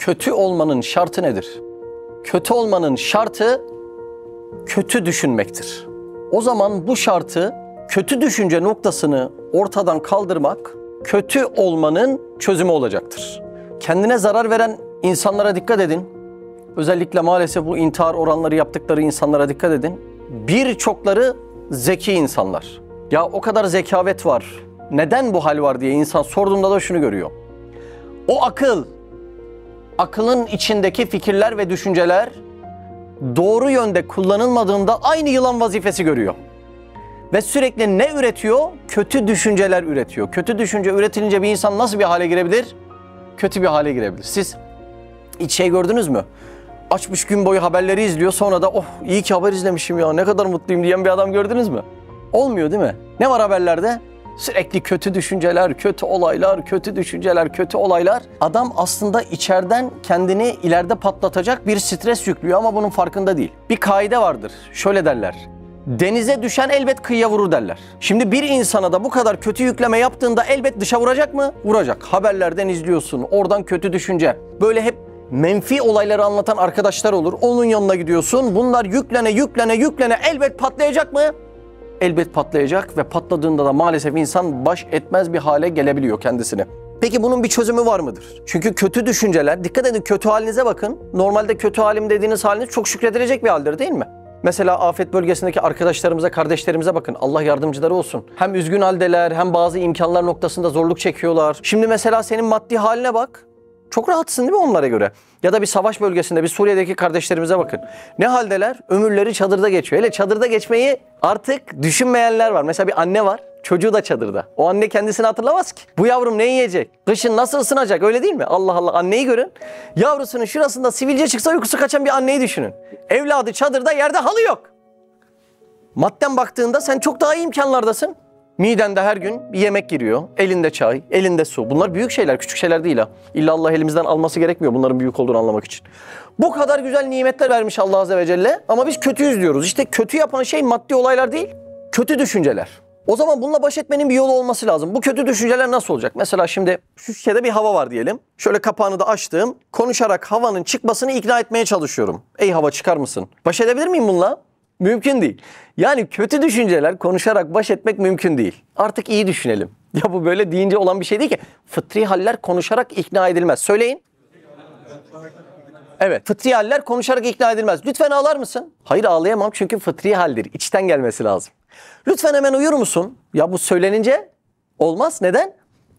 kötü olmanın şartı nedir? Kötü olmanın şartı kötü düşünmektir. O zaman bu şartı kötü düşünce noktasını ortadan kaldırmak kötü olmanın çözümü olacaktır. Kendine zarar veren insanlara dikkat edin. Özellikle maalesef bu intihar oranları yaptıkları insanlara dikkat edin. Birçokları zeki insanlar. Ya o kadar zekavet var. Neden bu hal var diye insan sorduğunda da şunu görüyor. O akıl, akılın içindeki fikirler ve düşünceler doğru yönde kullanılmadığında aynı yılan vazifesi görüyor. Ve sürekli ne üretiyor? Kötü düşünceler üretiyor. Kötü düşünce üretilince bir insan nasıl bir hale girebilir? Kötü bir hale girebilir. Siz hiç şey gördünüz mü? Açmış gün boyu haberleri izliyor sonra da oh iyi ki haber izlemişim ya ne kadar mutluyum diyen bir adam gördünüz mü? Olmuyor değil mi? Ne var haberlerde? Sürekli kötü düşünceler, kötü olaylar, kötü düşünceler, kötü olaylar. Adam aslında içeriden kendini ileride patlatacak bir stres yüklüyor ama bunun farkında değil. Bir kaide vardır. Şöyle derler. Denize düşen elbet kıyıya vurur derler. Şimdi bir insana da bu kadar kötü yükleme yaptığında elbet dışa vuracak mı? Vuracak. Haberlerden izliyorsun. Oradan kötü düşünce. Böyle hep menfi olayları anlatan arkadaşlar olur. Onun yanına gidiyorsun. Bunlar yüklene yüklene yüklene elbet patlayacak mı? elbet patlayacak ve patladığında da maalesef insan baş etmez bir hale gelebiliyor kendisini. Peki bunun bir çözümü var mıdır? Çünkü kötü düşünceler, dikkat edin kötü halinize bakın. Normalde kötü halim dediğiniz haliniz çok şükredilecek bir haldir değil mi? Mesela afet bölgesindeki arkadaşlarımıza, kardeşlerimize bakın. Allah yardımcıları olsun. Hem üzgün haldeler hem bazı imkanlar noktasında zorluk çekiyorlar. Şimdi mesela senin maddi haline bak. Çok rahatsın değil mi onlara göre? Ya da bir savaş bölgesinde bir Suriye'deki kardeşlerimize bakın. Ne haldeler? Ömürleri çadırda geçiyor. Hele çadırda geçmeyi artık düşünmeyenler var. Mesela bir anne var. Çocuğu da çadırda. O anne kendisini hatırlamaz ki. Bu yavrum ne yiyecek? Kışın nasıl ısınacak öyle değil mi? Allah Allah anneyi görün. Yavrusunun şurasında sivilce çıksa uykusu kaçan bir anneyi düşünün. Evladı çadırda yerde halı yok. Madden baktığında sen çok daha iyi imkanlardasın. Midende her gün bir yemek giriyor. Elinde çay, elinde su. Bunlar büyük şeyler, küçük şeyler değil ha. İlla Allah elimizden alması gerekmiyor bunların büyük olduğunu anlamak için. Bu kadar güzel nimetler vermiş Allah Azze ve Celle ama biz kötüyüz diyoruz. İşte kötü yapan şey maddi olaylar değil, kötü düşünceler. O zaman bununla baş etmenin bir yolu olması lazım. Bu kötü düşünceler nasıl olacak? Mesela şimdi şu şişede bir hava var diyelim. Şöyle kapağını da açtım. Konuşarak havanın çıkmasını ikna etmeye çalışıyorum. Ey hava çıkar mısın? Baş edebilir miyim bununla? Mümkün değil. Yani kötü düşünceler konuşarak baş etmek mümkün değil. Artık iyi düşünelim. Ya bu böyle deyince olan bir şey değil ki. Fıtri haller konuşarak ikna edilmez. Söyleyin. Evet. Fıtri haller konuşarak ikna edilmez. Lütfen ağlar mısın? Hayır ağlayamam çünkü fıtri haldir. İçten gelmesi lazım. Lütfen hemen uyur musun? Ya bu söylenince olmaz. Neden?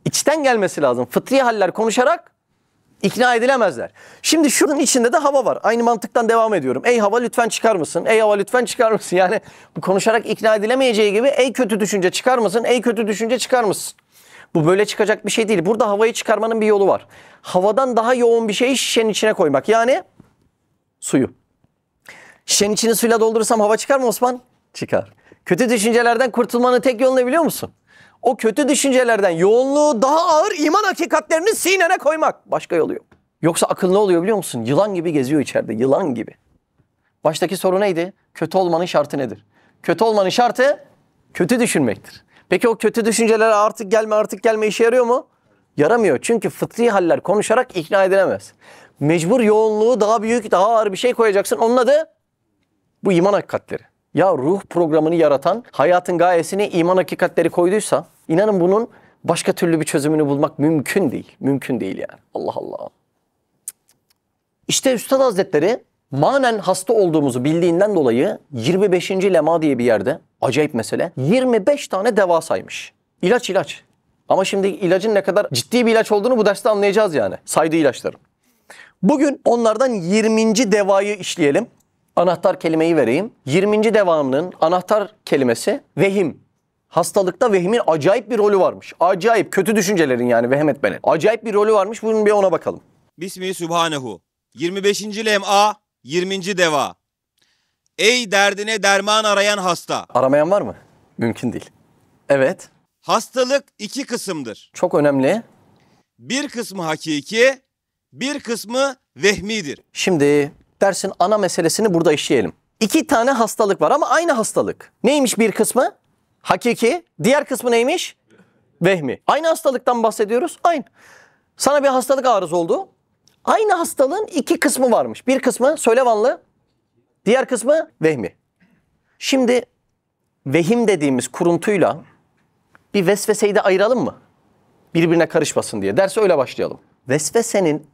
İçten gelmesi lazım. Fıtri haller konuşarak İkna edilemezler. Şimdi şunun içinde de hava var. Aynı mantıktan devam ediyorum. Ey hava lütfen çıkar mısın? Ey hava lütfen çıkar mısın? Yani konuşarak ikna edilemeyeceği gibi ey kötü düşünce çıkar mısın? Ey kötü düşünce çıkar mısın? Bu böyle çıkacak bir şey değil. Burada havayı çıkarmanın bir yolu var. Havadan daha yoğun bir şeyi şişenin içine koymak. Yani suyu. Şişenin içini suyla doldurursam hava çıkar mı Osman? Çıkar. Kötü düşüncelerden kurtulmanın tek yolunu biliyor musun? o kötü düşüncelerden yoğunluğu daha ağır iman hakikatlerini sinene koymak. Başka yolu yok. Yoksa akıl ne oluyor biliyor musun? Yılan gibi geziyor içeride. Yılan gibi. Baştaki soru neydi? Kötü olmanın şartı nedir? Kötü olmanın şartı kötü düşünmektir. Peki o kötü düşüncelere artık gelme artık gelme işe yarıyor mu? Yaramıyor. Çünkü fıtri haller konuşarak ikna edilemez. Mecbur yoğunluğu daha büyük daha ağır bir şey koyacaksın. Onun adı bu iman hakikatleri. Ya ruh programını yaratan hayatın gayesini iman hakikatleri koyduysa inanın bunun başka türlü bir çözümünü bulmak mümkün değil. Mümkün değil yani. Allah Allah. İşte Üstad Hazretleri manen hasta olduğumuzu bildiğinden dolayı 25. lema diye bir yerde acayip mesele 25 tane deva saymış. İlaç ilaç. Ama şimdi ilacın ne kadar ciddi bir ilaç olduğunu bu derste anlayacağız yani. Saydığı ilaçların. Bugün onlardan 20. devayı işleyelim anahtar kelimeyi vereyim. 20. devamının anahtar kelimesi vehim. Hastalıkta vehimin acayip bir rolü varmış. Acayip kötü düşüncelerin yani vehem etmenin. Acayip bir rolü varmış. Bunun bir ona bakalım. Bismi Sübhanehu. 25. lem'a 20. deva. Ey derdine derman arayan hasta. Aramayan var mı? Mümkün değil. Evet. Hastalık iki kısımdır. Çok önemli. Bir kısmı hakiki, bir kısmı vehmidir. Şimdi dersin ana meselesini burada işleyelim. İki tane hastalık var ama aynı hastalık. Neymiş bir kısmı? Hakiki. Diğer kısmı neymiş? Vehmi. Aynı hastalıktan bahsediyoruz. Aynı. Sana bir hastalık arız oldu. Aynı hastalığın iki kısmı varmış. Bir kısmı söylevanlı, diğer kısmı vehmi. Şimdi vehim dediğimiz kuruntuyla bir vesveseyi de ayıralım mı? Birbirine karışmasın diye. Derse öyle başlayalım. Vesvesenin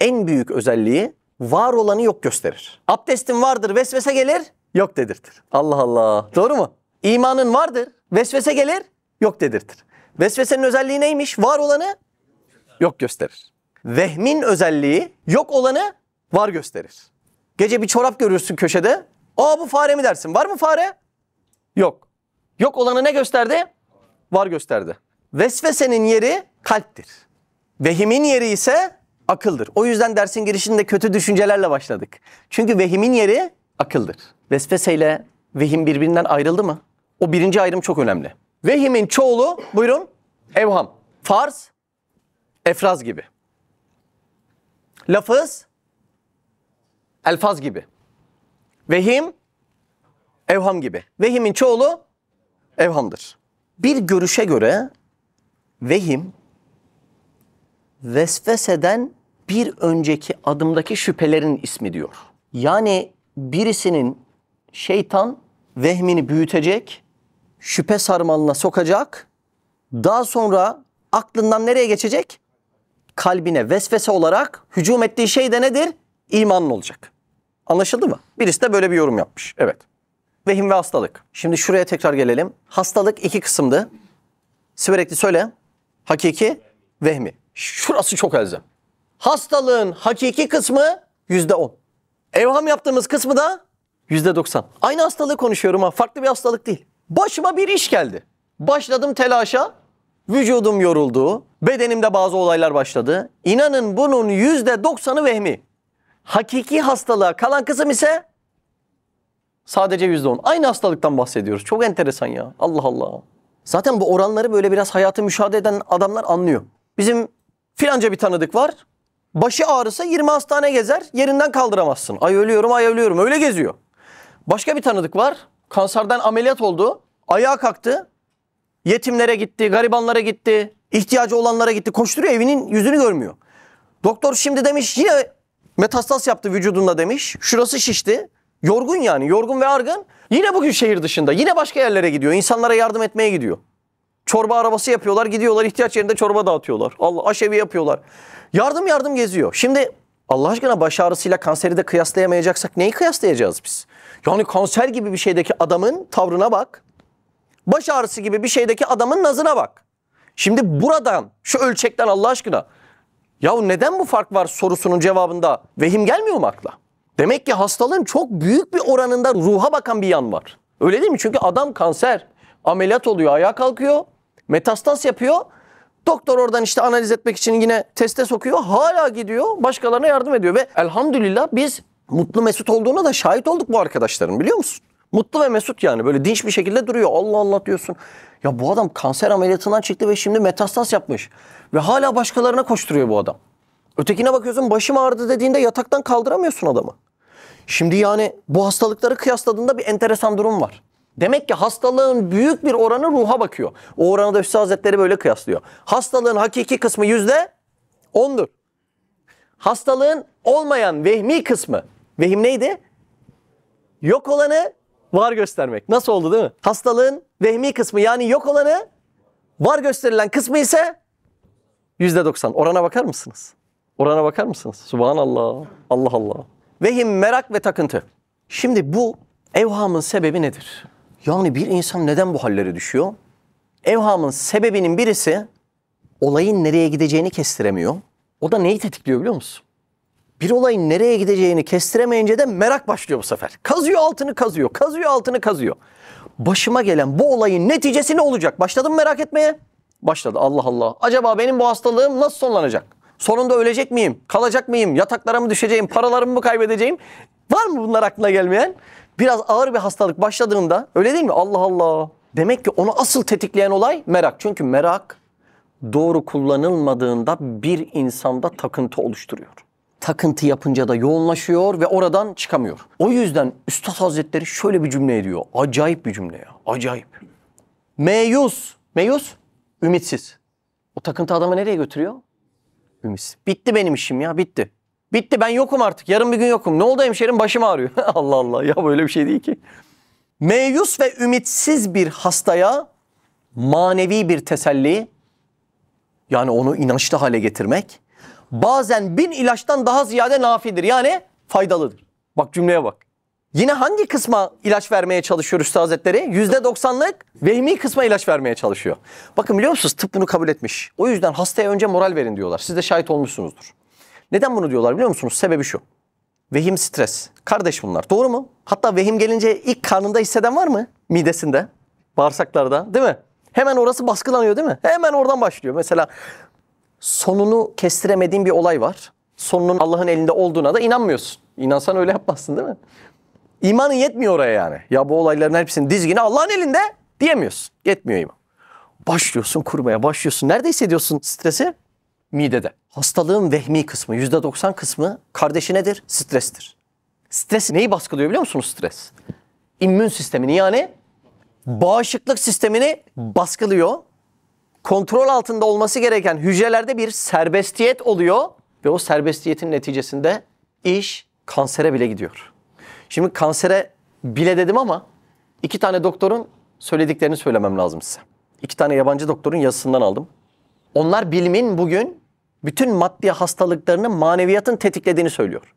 en büyük özelliği var olanı yok gösterir. Abdestin vardır vesvese gelir yok dedirtir. Allah Allah. Doğru mu? İmanın vardır vesvese gelir yok dedirtir. Vesvesenin özelliği neymiş? Var olanı yok gösterir. Vehmin özelliği yok olanı var gösterir. Gece bir çorap görürsün köşede. Aa bu fare mi dersin? Var mı fare? Yok. Yok olanı ne gösterdi? Var gösterdi. Vesvesenin yeri kalptir. Vehimin yeri ise akıldır. O yüzden dersin girişinde kötü düşüncelerle başladık. Çünkü vehimin yeri akıldır. ile vehim birbirinden ayrıldı mı? O birinci ayrım çok önemli. Vehimin çoğulu buyurun evham, farz, efraz gibi. Lafız, elfaz gibi. Vehim, evham gibi. Vehimin çoğulu evhamdır. Bir görüşe göre vehim vesveseden bir önceki adımdaki şüphelerin ismi diyor. Yani birisinin şeytan vehmini büyütecek, şüphe sarmalına sokacak, daha sonra aklından nereye geçecek? Kalbine vesvese olarak hücum ettiği şey de nedir? İmanın olacak. Anlaşıldı mı? Birisi de böyle bir yorum yapmış. Evet. Vehim ve hastalık. Şimdi şuraya tekrar gelelim. Hastalık iki kısımdı. Sürekli söyle. Hakiki, vehmi. Şurası çok elzem. Hastalığın hakiki kısmı yüzde on. Evham yaptığımız kısmı da yüzde doksan. Aynı hastalığı konuşuyorum ama Farklı bir hastalık değil. Başıma bir iş geldi. Başladım telaşa. Vücudum yoruldu. Bedenimde bazı olaylar başladı. İnanın bunun yüzde doksanı vehmi. Hakiki hastalığa kalan kısım ise sadece yüzde on. Aynı hastalıktan bahsediyoruz. Çok enteresan ya. Allah Allah. Zaten bu oranları böyle biraz hayatı müşahede eden adamlar anlıyor. Bizim Filanca bir tanıdık var. Başı ağrısa 20 hastane gezer. Yerinden kaldıramazsın. Ay ölüyorum ay ölüyorum öyle geziyor. Başka bir tanıdık var. Kanserden ameliyat oldu. Ayağa kalktı. Yetimlere gitti, garibanlara gitti, ihtiyacı olanlara gitti. Koşturuyor evinin yüzünü görmüyor. Doktor şimdi demiş yine metastas yaptı vücudunda demiş. Şurası şişti. Yorgun yani yorgun ve argın. Yine bugün şehir dışında yine başka yerlere gidiyor. İnsanlara yardım etmeye gidiyor. Çorba arabası yapıyorlar. Gidiyorlar ihtiyaç yerinde çorba dağıtıyorlar. Allah aşevi yapıyorlar. Yardım yardım geziyor. Şimdi Allah aşkına baş ağrısıyla kanseri de kıyaslayamayacaksak neyi kıyaslayacağız biz? Yani kanser gibi bir şeydeki adamın tavrına bak. Baş ağrısı gibi bir şeydeki adamın nazına bak. Şimdi buradan şu ölçekten Allah aşkına yahu neden bu fark var sorusunun cevabında vehim gelmiyor mu akla? Demek ki hastalığın çok büyük bir oranında ruha bakan bir yan var. Öyle değil mi? Çünkü adam kanser ameliyat oluyor ayağa kalkıyor Metastaz yapıyor. Doktor oradan işte analiz etmek için yine teste sokuyor. Hala gidiyor başkalarına yardım ediyor. Ve elhamdülillah biz mutlu mesut olduğuna da şahit olduk bu arkadaşların biliyor musun? Mutlu ve mesut yani böyle dinç bir şekilde duruyor. Allah Allah diyorsun. Ya bu adam kanser ameliyatından çıktı ve şimdi metastaz yapmış. Ve hala başkalarına koşturuyor bu adam. Ötekine bakıyorsun başım ağrıdı dediğinde yataktan kaldıramıyorsun adamı. Şimdi yani bu hastalıkları kıyasladığında bir enteresan durum var. Demek ki hastalığın büyük bir oranı ruha bakıyor. O oranı da Hüsnü Hazretleri böyle kıyaslıyor. Hastalığın hakiki kısmı yüzde ondur. Hastalığın olmayan vehmi kısmı. Vehim neydi? Yok olanı var göstermek. Nasıl oldu değil mi? Hastalığın vehmi kısmı yani yok olanı var gösterilen kısmı ise yüzde doksan. Orana bakar mısınız? Orana bakar mısınız? Subhanallah. Allah Allah. Vehim, merak ve takıntı. Şimdi bu evhamın sebebi nedir? Yani bir insan neden bu hallere düşüyor? Evhamın sebebinin birisi olayın nereye gideceğini kestiremiyor. O da neyi tetikliyor biliyor musun? Bir olayın nereye gideceğini kestiremeyince de merak başlıyor bu sefer. Kazıyor altını kazıyor, kazıyor altını kazıyor. Başıma gelen bu olayın neticesi ne olacak? Başladım merak etmeye. Başladı Allah Allah. Acaba benim bu hastalığım nasıl sonlanacak? Sonunda ölecek miyim? Kalacak mıyım? Yataklara mı düşeceğim? Paralarımı mı kaybedeceğim? Var mı bunlar aklına gelmeyen? biraz ağır bir hastalık başladığında öyle değil mi? Allah Allah. Demek ki onu asıl tetikleyen olay merak. Çünkü merak doğru kullanılmadığında bir insanda takıntı oluşturuyor. Takıntı yapınca da yoğunlaşıyor ve oradan çıkamıyor. O yüzden Üstad Hazretleri şöyle bir cümle ediyor. Acayip bir cümle ya. Acayip. Meyus. Meyus? Ümitsiz. O takıntı adamı nereye götürüyor? Ümitsiz. Bitti benim işim ya bitti. Bitti ben yokum artık. Yarın bir gün yokum. Ne oldu hemşerim? Başım ağrıyor. Allah Allah ya böyle bir şey değil ki. Meyus ve ümitsiz bir hastaya manevi bir teselli yani onu inançlı hale getirmek bazen bin ilaçtan daha ziyade nafidir. Yani faydalıdır. Bak cümleye bak. Yine hangi kısma ilaç vermeye çalışıyor Üstad Hazretleri? Yüzde doksanlık vehmi kısma ilaç vermeye çalışıyor. Bakın biliyor musunuz tıp bunu kabul etmiş. O yüzden hastaya önce moral verin diyorlar. Siz de şahit olmuşsunuzdur. Neden bunu diyorlar biliyor musunuz? Sebebi şu. Vehim stres. Kardeş bunlar. Doğru mu? Hatta vehim gelince ilk karnında hisseden var mı? Midesinde, bağırsaklarda değil mi? Hemen orası baskılanıyor değil mi? Hemen oradan başlıyor. Mesela sonunu kestiremediğin bir olay var. Sonunun Allah'ın elinde olduğuna da inanmıyorsun. İnansan öyle yapmazsın değil mi? İmanın yetmiyor oraya yani. Ya bu olayların hepsinin dizgini Allah'ın elinde diyemiyorsun. Yetmiyor iman. Başlıyorsun kurmaya, başlıyorsun. Nerede hissediyorsun stresi? Midede hastalığın vehmi kısmı, yüzde %90 kısmı kardeşi nedir? Strestir. Stres neyi baskılıyor biliyor musunuz stres? İmmün sistemini yani bağışıklık sistemini baskılıyor. Kontrol altında olması gereken hücrelerde bir serbestiyet oluyor ve o serbestiyetin neticesinde iş kansere bile gidiyor. Şimdi kansere bile dedim ama iki tane doktorun söylediklerini söylemem lazım size. İki tane yabancı doktorun yazısından aldım. Onlar bilimin bugün bütün maddi hastalıklarını maneviyatın tetiklediğini söylüyor.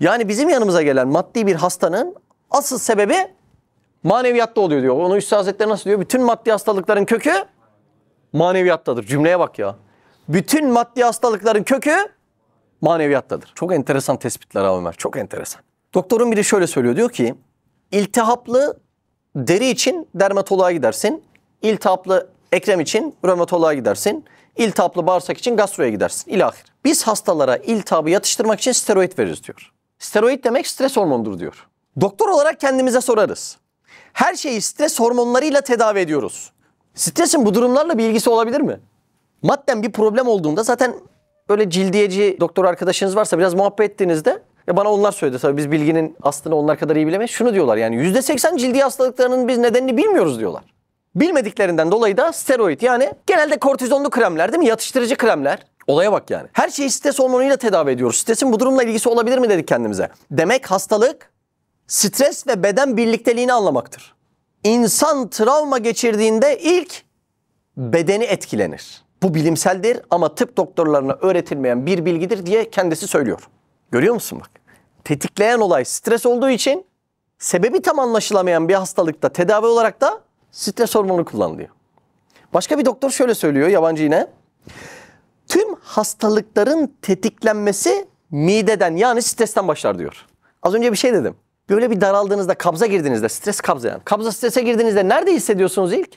Yani bizim yanımıza gelen maddi bir hastanın asıl sebebi maneviyatta oluyor diyor. Onu Üstad Hazretleri nasıl diyor? Bütün maddi hastalıkların kökü maneviyattadır. Cümleye bak ya. Bütün maddi hastalıkların kökü maneviyattadır. Çok enteresan tespitler abi Ömer. Çok enteresan. Doktorun biri şöyle söylüyor. Diyor ki iltihaplı deri için dermatoloğa gidersin. İltihaplı Ekrem için römatoloğa gidersin. İltihaplı bağırsak için gastroya gidersin. İlahir. Biz hastalara iltihabı yatıştırmak için steroid veririz diyor. Steroid demek stres hormonudur diyor. Doktor olarak kendimize sorarız. Her şeyi stres hormonlarıyla tedavi ediyoruz. Stresin bu durumlarla bir ilgisi olabilir mi? Madden bir problem olduğunda zaten böyle cildiyeci doktor arkadaşınız varsa biraz muhabbet ettiğinizde ya bana onlar söyledi tabii biz bilginin aslında onlar kadar iyi bilemeyiz. Şunu diyorlar yani %80 cildi hastalıklarının biz nedenini bilmiyoruz diyorlar. Bilmediklerinden dolayı da steroid yani genelde kortizonlu kremler değil mi? Yatıştırıcı kremler. Olaya bak yani. Her şeyi stres hormonuyla tedavi ediyoruz. Stresin bu durumla ilgisi olabilir mi dedik kendimize. Demek hastalık stres ve beden birlikteliğini anlamaktır. İnsan travma geçirdiğinde ilk bedeni etkilenir. Bu bilimseldir ama tıp doktorlarına öğretilmeyen bir bilgidir diye kendisi söylüyor. Görüyor musun bak? Tetikleyen olay stres olduğu için sebebi tam anlaşılamayan bir hastalıkta tedavi olarak da stres hormonu kullan diyor. Başka bir doktor şöyle söylüyor yabancı yine. Tüm hastalıkların tetiklenmesi mideden yani stresten başlar diyor. Az önce bir şey dedim. Böyle bir daraldığınızda, kabza girdiğinizde, stres kabza yani. Kabza strese girdiğinizde nerede hissediyorsunuz ilk?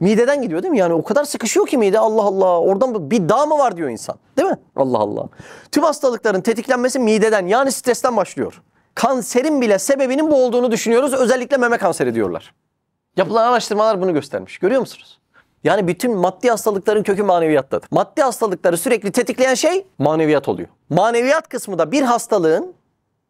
Mideden gidiyor değil mi? Yani o kadar sıkışıyor ki mide Allah Allah. Oradan bir dağ mı var diyor insan. Değil mi? Allah Allah. Tüm hastalıkların tetiklenmesi mideden yani stresten başlıyor. Kanserin bile sebebinin bu olduğunu düşünüyoruz. Özellikle meme kanseri diyorlar. Yapılan araştırmalar bunu göstermiş. Görüyor musunuz? Yani bütün maddi hastalıkların kökü maneviyattadır. Maddi hastalıkları sürekli tetikleyen şey maneviyat oluyor. Maneviyat kısmı da bir hastalığın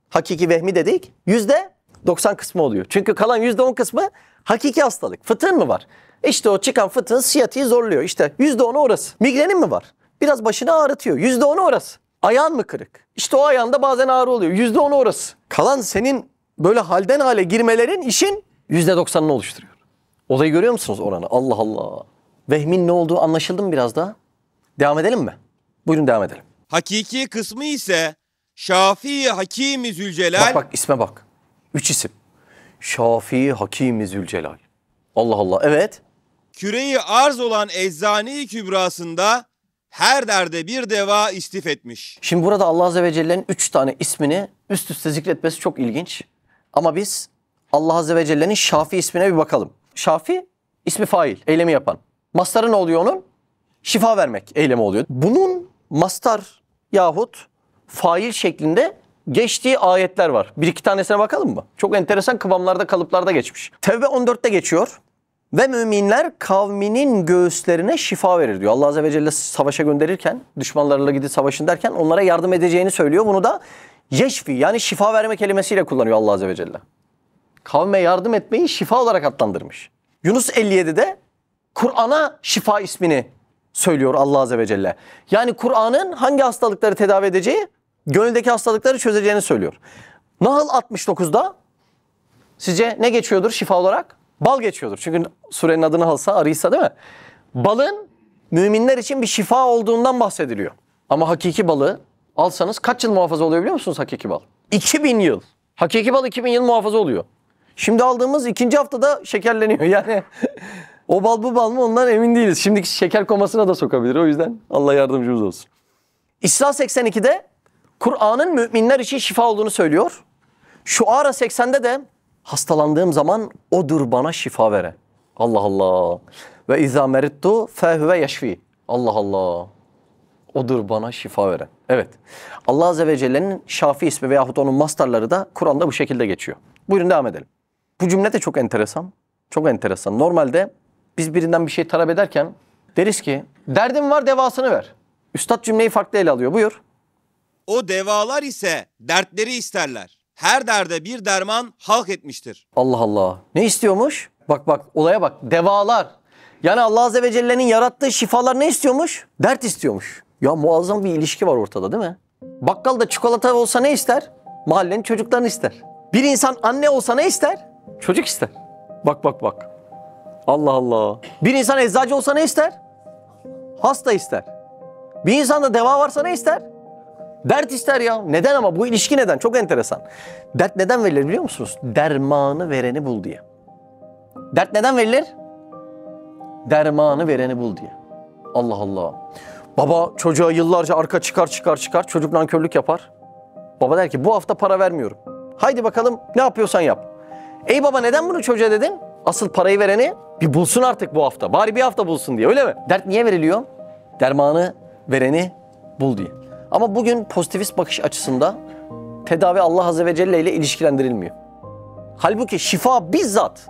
hakiki vehmi dedik yüzde 90 kısmı oluyor. Çünkü kalan yüzde 10 kısmı hakiki hastalık. Fıtığın mı var? İşte o çıkan fıtığın siyatiği zorluyor. İşte yüzde 10'u orası. Migrenin mi var? Biraz başını ağrıtıyor. Yüzde 10'u orası. Ayağın mı kırık? İşte o ayağında bazen ağrı oluyor. Yüzde 10'u orası. Kalan senin böyle halden hale girmelerin işin yüzde 90'ını oluşturuyor. Olayı görüyor musunuz oranı? Allah Allah. Vehmin ne olduğu anlaşıldı mı biraz daha? Devam edelim mi? Buyurun devam edelim. Hakiki kısmı ise Şafii Hakimi Zülcelal. Bak bak isme bak. Üç isim. Şafii Hakimi Zülcelal. Allah Allah evet. Küreyi arz olan Eczani Kübrasında her derde bir deva istif etmiş. Şimdi burada Allah Azze ve Celle'nin üç tane ismini üst üste zikretmesi çok ilginç. Ama biz Allah Azze ve Celle'nin Şafi ismine bir bakalım. Şafi ismi fail, eylemi yapan. Mastarı ne oluyor onun? Şifa vermek eylemi oluyor. Bunun mastar yahut fail şeklinde geçtiği ayetler var. Bir iki tanesine bakalım mı? Çok enteresan kıvamlarda, kalıplarda geçmiş. Tevbe 14'te geçiyor. Ve müminler kavminin göğüslerine şifa verir diyor. Allah Azze ve Celle savaşa gönderirken, düşmanlarıyla gidip savaşın derken onlara yardım edeceğini söylüyor. Bunu da yeşfi yani şifa verme kelimesiyle kullanıyor Allah Azze ve Celle kavme yardım etmeyi şifa olarak adlandırmış. Yunus 57'de Kur'an'a şifa ismini söylüyor Allah Azze ve Celle. Yani Kur'an'ın hangi hastalıkları tedavi edeceği, gönüldeki hastalıkları çözeceğini söylüyor. Nahl 69'da sizce ne geçiyordur şifa olarak? Bal geçiyordur. Çünkü surenin adını halsa arıysa değil mi? Balın müminler için bir şifa olduğundan bahsediliyor. Ama hakiki balı alsanız kaç yıl muhafaza oluyor biliyor musunuz hakiki bal? 2000 yıl. Hakiki bal 2000 yıl muhafaza oluyor. Şimdi aldığımız ikinci haftada şekerleniyor. Yani o bal bu bal mı ondan emin değiliz. Şimdiki şeker komasına da sokabilir. O yüzden Allah yardımcımız olsun. İsra 82'de Kur'an'ın müminler için şifa olduğunu söylüyor. Şu ara 80'de de hastalandığım zaman odur bana şifa vere. Allah Allah. Ve izâ merittu fehüve yeşfi. Allah Allah. Odur bana şifa veren. Evet. Allah Azze ve Celle'nin şafi ismi veyahut onun mastarları da Kur'an'da bu şekilde geçiyor. Buyurun devam edelim. Bu cümle de çok enteresan. Çok enteresan. Normalde biz birinden bir şey talep ederken deriz ki derdim var devasını ver. Üstad cümleyi farklı ele alıyor. Buyur. O devalar ise dertleri isterler. Her derde bir derman halk etmiştir. Allah Allah. Ne istiyormuş? Bak bak olaya bak. Devalar. Yani Allah Azze ve Celle'nin yarattığı şifalar ne istiyormuş? Dert istiyormuş. Ya muazzam bir ilişki var ortada değil mi? Bakkal da çikolata olsa ne ister? Mahallenin çocuklarını ister. Bir insan anne olsa ne ister? Çocuk ister. Bak bak bak. Allah Allah. Bir insan eczacı olsa ne ister? Hasta ister. Bir insanda deva varsa ne ister? Dert ister ya. Neden ama? Bu ilişki neden? Çok enteresan. Dert neden verilir biliyor musunuz? Dermanı vereni bul diye. Dert neden verilir? Dermanı vereni bul diye. Allah Allah. Baba çocuğa yıllarca arka çıkar çıkar çıkar. Çocuk nankörlük yapar. Baba der ki bu hafta para vermiyorum. Haydi bakalım ne yapıyorsan yap. Ey baba neden bunu çocuğa dedin? Asıl parayı vereni bir bulsun artık bu hafta. Bari bir hafta bulsun diye öyle mi? Dert niye veriliyor? Dermanı vereni bul diye. Ama bugün pozitivist bakış açısında tedavi Allah Azze ve Celle ile ilişkilendirilmiyor. Halbuki şifa bizzat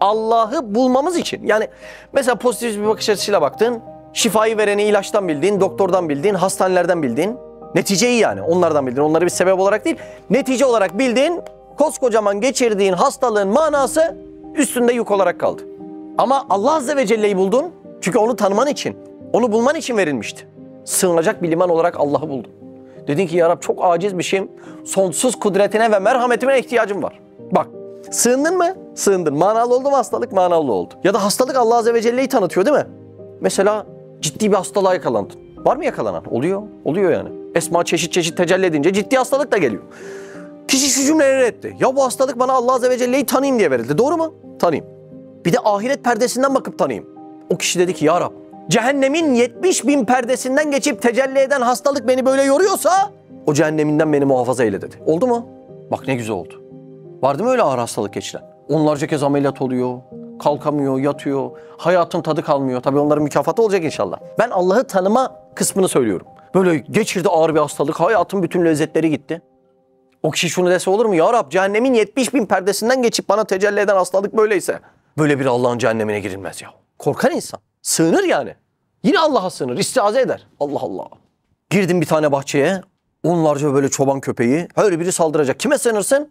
Allah'ı bulmamız için. Yani mesela pozitivist bir bakış açısıyla baktın. Şifayı vereni ilaçtan bildiğin, doktordan bildiğin, hastanelerden bildiğin. Neticeyi yani onlardan bildiğin. Onları bir sebep olarak değil, netice olarak bildiğin koskocaman geçirdiğin hastalığın manası üstünde yük olarak kaldı. Ama Allah Azze ve Celle'yi buldun çünkü onu tanıman için, onu bulman için verilmişti. Sığınacak bir liman olarak Allah'ı buldun. Dedin ki ya Rab çok aciz bir şeyim. Sonsuz kudretine ve merhametine ihtiyacım var. Bak sığındın mı? Sığındın. Manalı oldu mu hastalık? Manalı oldu. Ya da hastalık Allah Azze ve Celle'yi tanıtıyor değil mi? Mesela ciddi bir hastalığa yakalandın. Var mı yakalanan? Oluyor. Oluyor yani. Esma çeşit çeşit tecelli edince ciddi hastalık da geliyor. Kişi şu cümleleri etti. Ya bu hastalık bana Allah Azze ve Celle'yi tanıyayım diye verildi. Doğru mu? Tanıyayım. Bir de ahiret perdesinden bakıp tanıyayım. O kişi dedi ki ya Rab cehennemin 70 bin perdesinden geçip tecelli eden hastalık beni böyle yoruyorsa o cehenneminden beni muhafaza eyle dedi. Oldu mu? Bak ne güzel oldu. Vardı mı öyle ağır hastalık geçiren? Onlarca kez ameliyat oluyor, kalkamıyor, yatıyor, hayatın tadı kalmıyor. Tabii onların mükafatı olacak inşallah. Ben Allah'ı tanıma kısmını söylüyorum. Böyle geçirdi ağır bir hastalık, hayatın bütün lezzetleri gitti. O kişi şunu dese olur mu? Ya Rab cehennemin 70 bin perdesinden geçip bana tecelli eden hastalık böyleyse. Böyle bir Allah'ın cehennemine girilmez ya. Korkan insan. Sığınır yani. Yine Allah'a sığınır. istiaze eder. Allah Allah. Girdim bir tane bahçeye. Onlarca böyle çoban köpeği. öyle biri saldıracak. Kime sığınırsın?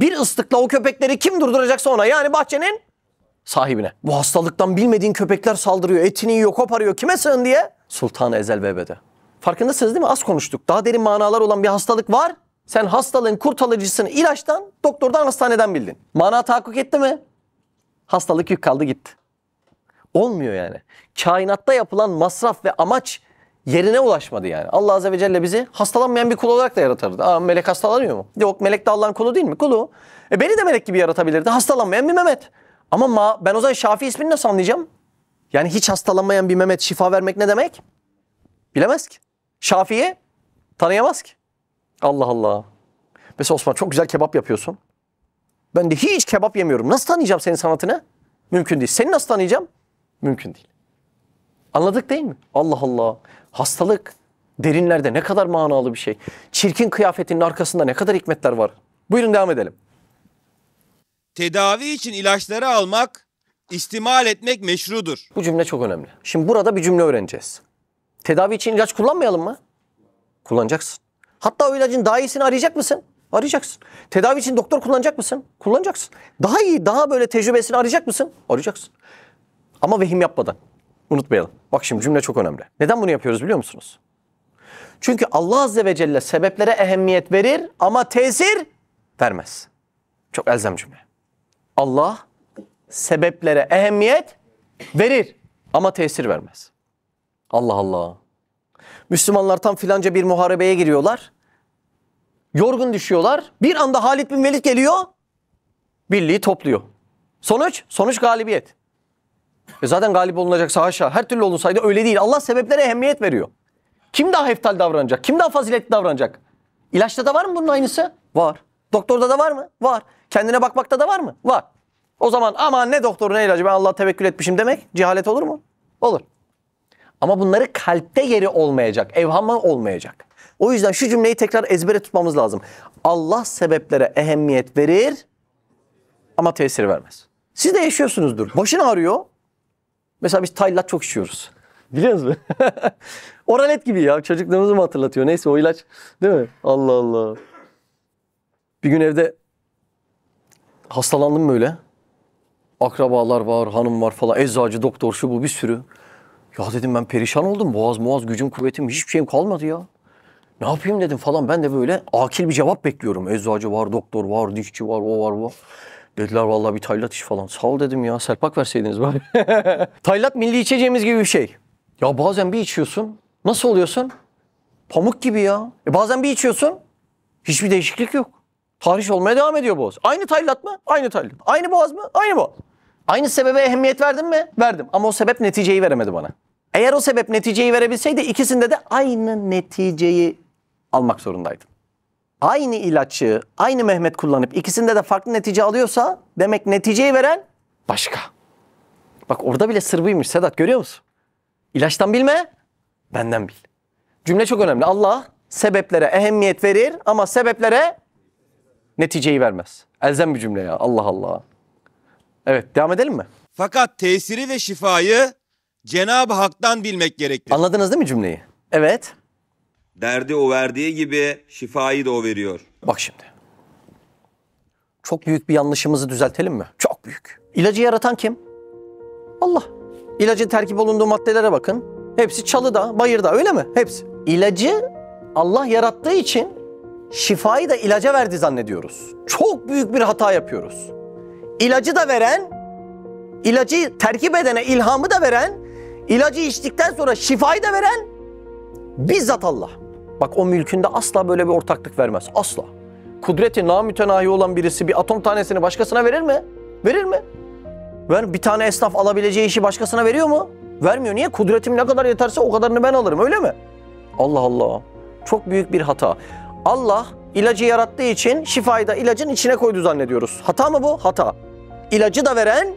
Bir ıslıkla o köpekleri kim durduracaksa ona Yani bahçenin sahibine. Bu hastalıktan bilmediğin köpekler saldırıyor. Etini yiyor, koparıyor. Kime sığın diye? Sultan Ezel ve Farkındasınız değil mi? Az konuştuk. Daha derin manalar olan bir hastalık var. Sen hastalığın kurtarıcısını ilaçtan, doktordan, hastaneden bildin. Mana tahakkuk etti mi? Hastalık yük kaldı gitti. Olmuyor yani. Kainatta yapılan masraf ve amaç yerine ulaşmadı yani. Allah Azze ve Celle bizi hastalanmayan bir kul olarak da yaratırdı. Aa, melek hastalanıyor mu? Yok melek de Allah'ın kulu değil mi? Kulu. E beni de melek gibi yaratabilirdi. Hastalanmayan bir Mehmet. Ama ma ben o zaman Şafii ismini nasıl anlayacağım? Yani hiç hastalanmayan bir Mehmet şifa vermek ne demek? Bilemez ki. Şafii'yi tanıyamaz ki. Allah Allah. Mesela Osman çok güzel kebap yapıyorsun. Ben de hiç kebap yemiyorum. Nasıl tanıyacağım senin sanatını? Mümkün değil. Seni nasıl tanıyacağım? Mümkün değil. Anladık değil mi? Allah Allah. Hastalık derinlerde ne kadar manalı bir şey. Çirkin kıyafetinin arkasında ne kadar hikmetler var. Buyurun devam edelim. Tedavi için ilaçları almak, istimal etmek meşrudur. Bu cümle çok önemli. Şimdi burada bir cümle öğreneceğiz. Tedavi için ilaç kullanmayalım mı? Kullanacaksın. Hatta o ilacın daha iyisini arayacak mısın? Arayacaksın. Tedavi için doktor kullanacak mısın? Kullanacaksın. Daha iyi, daha böyle tecrübesini arayacak mısın? Arayacaksın. Ama vehim yapmadan. Unutmayalım. Bak şimdi cümle çok önemli. Neden bunu yapıyoruz biliyor musunuz? Çünkü Allah Azze ve Celle sebeplere ehemmiyet verir ama tesir vermez. Çok elzem cümle. Allah sebeplere ehemmiyet verir ama tesir vermez. Allah Allah. Müslümanlar tam filanca bir muharebeye giriyorlar. Yorgun düşüyorlar. Bir anda Halid bin Velid geliyor. Birliği topluyor. Sonuç? Sonuç galibiyet. E zaten galip olunacaksa haşa. Her türlü olunsaydı öyle değil. Allah sebeplere ehemmiyet veriyor. Kim daha heftal davranacak? Kim daha faziletli davranacak? İlaçta da var mı bunun aynısı? Var. Doktorda da var mı? Var. Kendine bakmakta da var mı? Var. O zaman aman ne doktoru ne ilacı ben Allah'a tevekkül etmişim demek cehalet olur mu? Olur. Ama bunları kalpte yeri olmayacak, evhamı olmayacak. O yüzden şu cümleyi tekrar ezbere tutmamız lazım. Allah sebeplere ehemmiyet verir ama tesir vermez. Siz de yaşıyorsunuzdur. Başın ağrıyor. Mesela biz Taylat çok içiyoruz. Biliyoruz mu? Oralet gibi ya. Çocukluğumuzu mu hatırlatıyor? Neyse o ilaç değil mi? Allah Allah. Bir gün evde hastalandım böyle. Akrabalar var, hanım var falan. Eczacı, doktor şu bu bir sürü. Ya dedim ben perişan oldum. Boğaz boğaz gücüm kuvvetim hiçbir şeyim kalmadı ya. Ne yapayım dedim falan. Ben de böyle akil bir cevap bekliyorum. Eczacı var, doktor var, dişçi var, o var, bu. Dediler vallahi bir taylat iş falan. Sağ ol dedim ya. Serpak verseydiniz bari. taylat milli içeceğimiz gibi bir şey. Ya bazen bir içiyorsun. Nasıl oluyorsun? Pamuk gibi ya. E bazen bir içiyorsun. Hiçbir değişiklik yok. Tarih olmaya devam ediyor boğaz. Aynı taylat mı? Aynı taylat. Aynı boğaz mı? Aynı boğaz. Aynı sebebe ehemmiyet verdin mi? Verdim. Ama o sebep neticeyi veremedi bana. Eğer o sebep neticeyi verebilseydi ikisinde de aynı neticeyi almak zorundaydım. Aynı ilaçı, aynı Mehmet kullanıp ikisinde de farklı netice alıyorsa demek neticeyi veren başka. Bak orada bile sırbıymış Sedat görüyor musun? İlaçtan bilme, benden bil. Cümle çok önemli. Allah sebeplere ehemmiyet verir ama sebeplere neticeyi vermez. Elzem bir cümle ya Allah Allah. Evet devam edelim mi? Fakat tesiri ve şifayı Cenab-ı Hak'tan bilmek gerektir. Anladınız değil mi cümleyi? Evet. Derdi o verdiği gibi şifayı da o veriyor. Bak şimdi. Çok büyük bir yanlışımızı düzeltelim mi? Çok büyük. İlacı yaratan kim? Allah. İlacın terkip olunduğu maddelere bakın. Hepsi çalıda, bayırda öyle mi? Hepsi. İlacı Allah yarattığı için şifayı da ilaca verdi zannediyoruz. Çok büyük bir hata yapıyoruz. İlacı da veren, ilacı terkip edene ilhamı da veren ilacı içtikten sonra şifayı da veren bizzat Allah. Bak o mülkünde asla böyle bir ortaklık vermez. Asla. Kudreti namütenahi olan birisi bir atom tanesini başkasına verir mi? Verir mi? Ver bir tane esnaf alabileceği işi başkasına veriyor mu? Vermiyor. Niye? Kudretim ne kadar yeterse o kadarını ben alırım öyle mi? Allah Allah. Çok büyük bir hata. Allah ilacı yarattığı için şifayı da ilacın içine koydu zannediyoruz. Hata mı bu? Hata. İlacı da veren,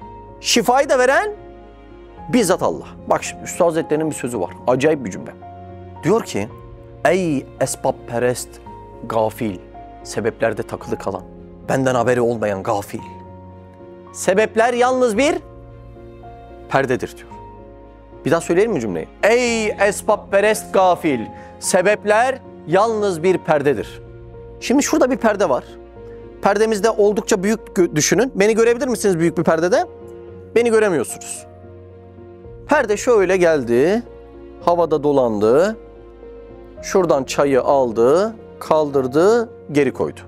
şifayı da veren Bizzat Allah. Bak şimdi Üstad Hazretleri'nin bir sözü var. Acayip bir cümle. Diyor ki, Ey esbab perest gafil, sebeplerde takılı kalan, benden haberi olmayan gafil. Sebepler yalnız bir perdedir diyor. Bir daha söyleyelim mi cümleyi? Ey esbab perest gafil, sebepler yalnız bir perdedir. Şimdi şurada bir perde var. Perdemizde oldukça büyük düşünün. Beni görebilir misiniz büyük bir perdede? Beni göremiyorsunuz. Perde şöyle geldi, havada dolandı, şuradan çayı aldı, kaldırdı, geri koydu.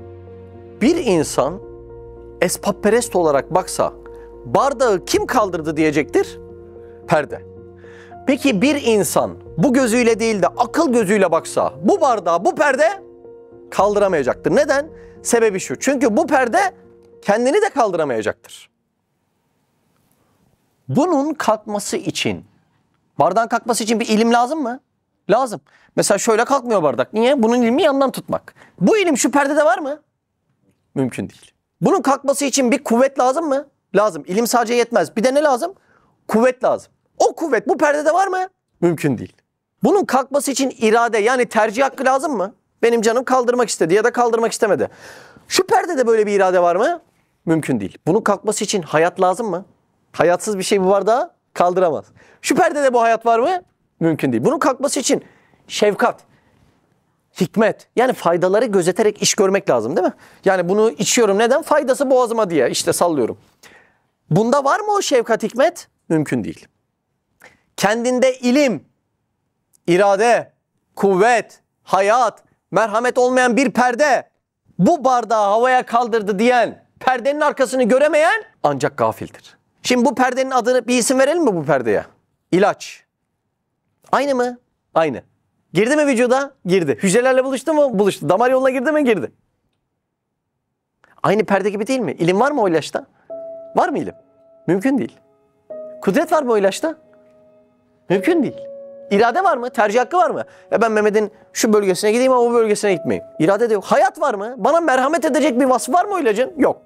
Bir insan espapperest olarak baksa bardağı kim kaldırdı diyecektir? Perde. Peki bir insan bu gözüyle değil de akıl gözüyle baksa bu bardağı bu perde kaldıramayacaktır. Neden? Sebebi şu. Çünkü bu perde kendini de kaldıramayacaktır. Bunun kalkması için bardağın kalkması için bir ilim lazım mı? Lazım. Mesela şöyle kalkmıyor bardak. Niye? Bunun ilmi yandan tutmak. Bu ilim şu perdede var mı? Mümkün değil. Bunun kalkması için bir kuvvet lazım mı? Lazım. İlim sadece yetmez. Bir de ne lazım? Kuvvet lazım. O kuvvet bu perdede var mı? Mümkün değil. Bunun kalkması için irade yani tercih hakkı lazım mı? Benim canım kaldırmak istedi ya da kaldırmak istemedi. Şu perdede böyle bir irade var mı? Mümkün değil. Bunun kalkması için hayat lazım mı? Hayatsız bir şey bu bardağı kaldıramaz. Şu perdede bu hayat var mı? Mümkün değil. Bunun kalkması için şefkat, hikmet yani faydaları gözeterek iş görmek lazım değil mi? Yani bunu içiyorum neden? Faydası boğazıma diye işte sallıyorum. Bunda var mı o şefkat, hikmet? Mümkün değil. Kendinde ilim, irade, kuvvet, hayat, merhamet olmayan bir perde bu bardağı havaya kaldırdı diyen, perdenin arkasını göremeyen ancak gafildir. Şimdi bu perdenin adını bir isim verelim mi bu perdeye? İlaç. Aynı mı? Aynı. Girdi mi vücuda? Girdi. Hücrelerle buluştu mu? Buluştu. Damar yoluna girdi mi? Girdi. Aynı perde gibi değil mi? İlim var mı o ilaçta? Var mı ilim? Mümkün değil. Kudret var mı o ilaçta? Mümkün değil. İrade var mı? Tercih hakkı var mı? Ya ben Mehmet'in şu bölgesine gideyim ama o bölgesine gitmeyeyim. İrade de yok. Hayat var mı? Bana merhamet edecek bir vasıf var mı o ilacın? Yok.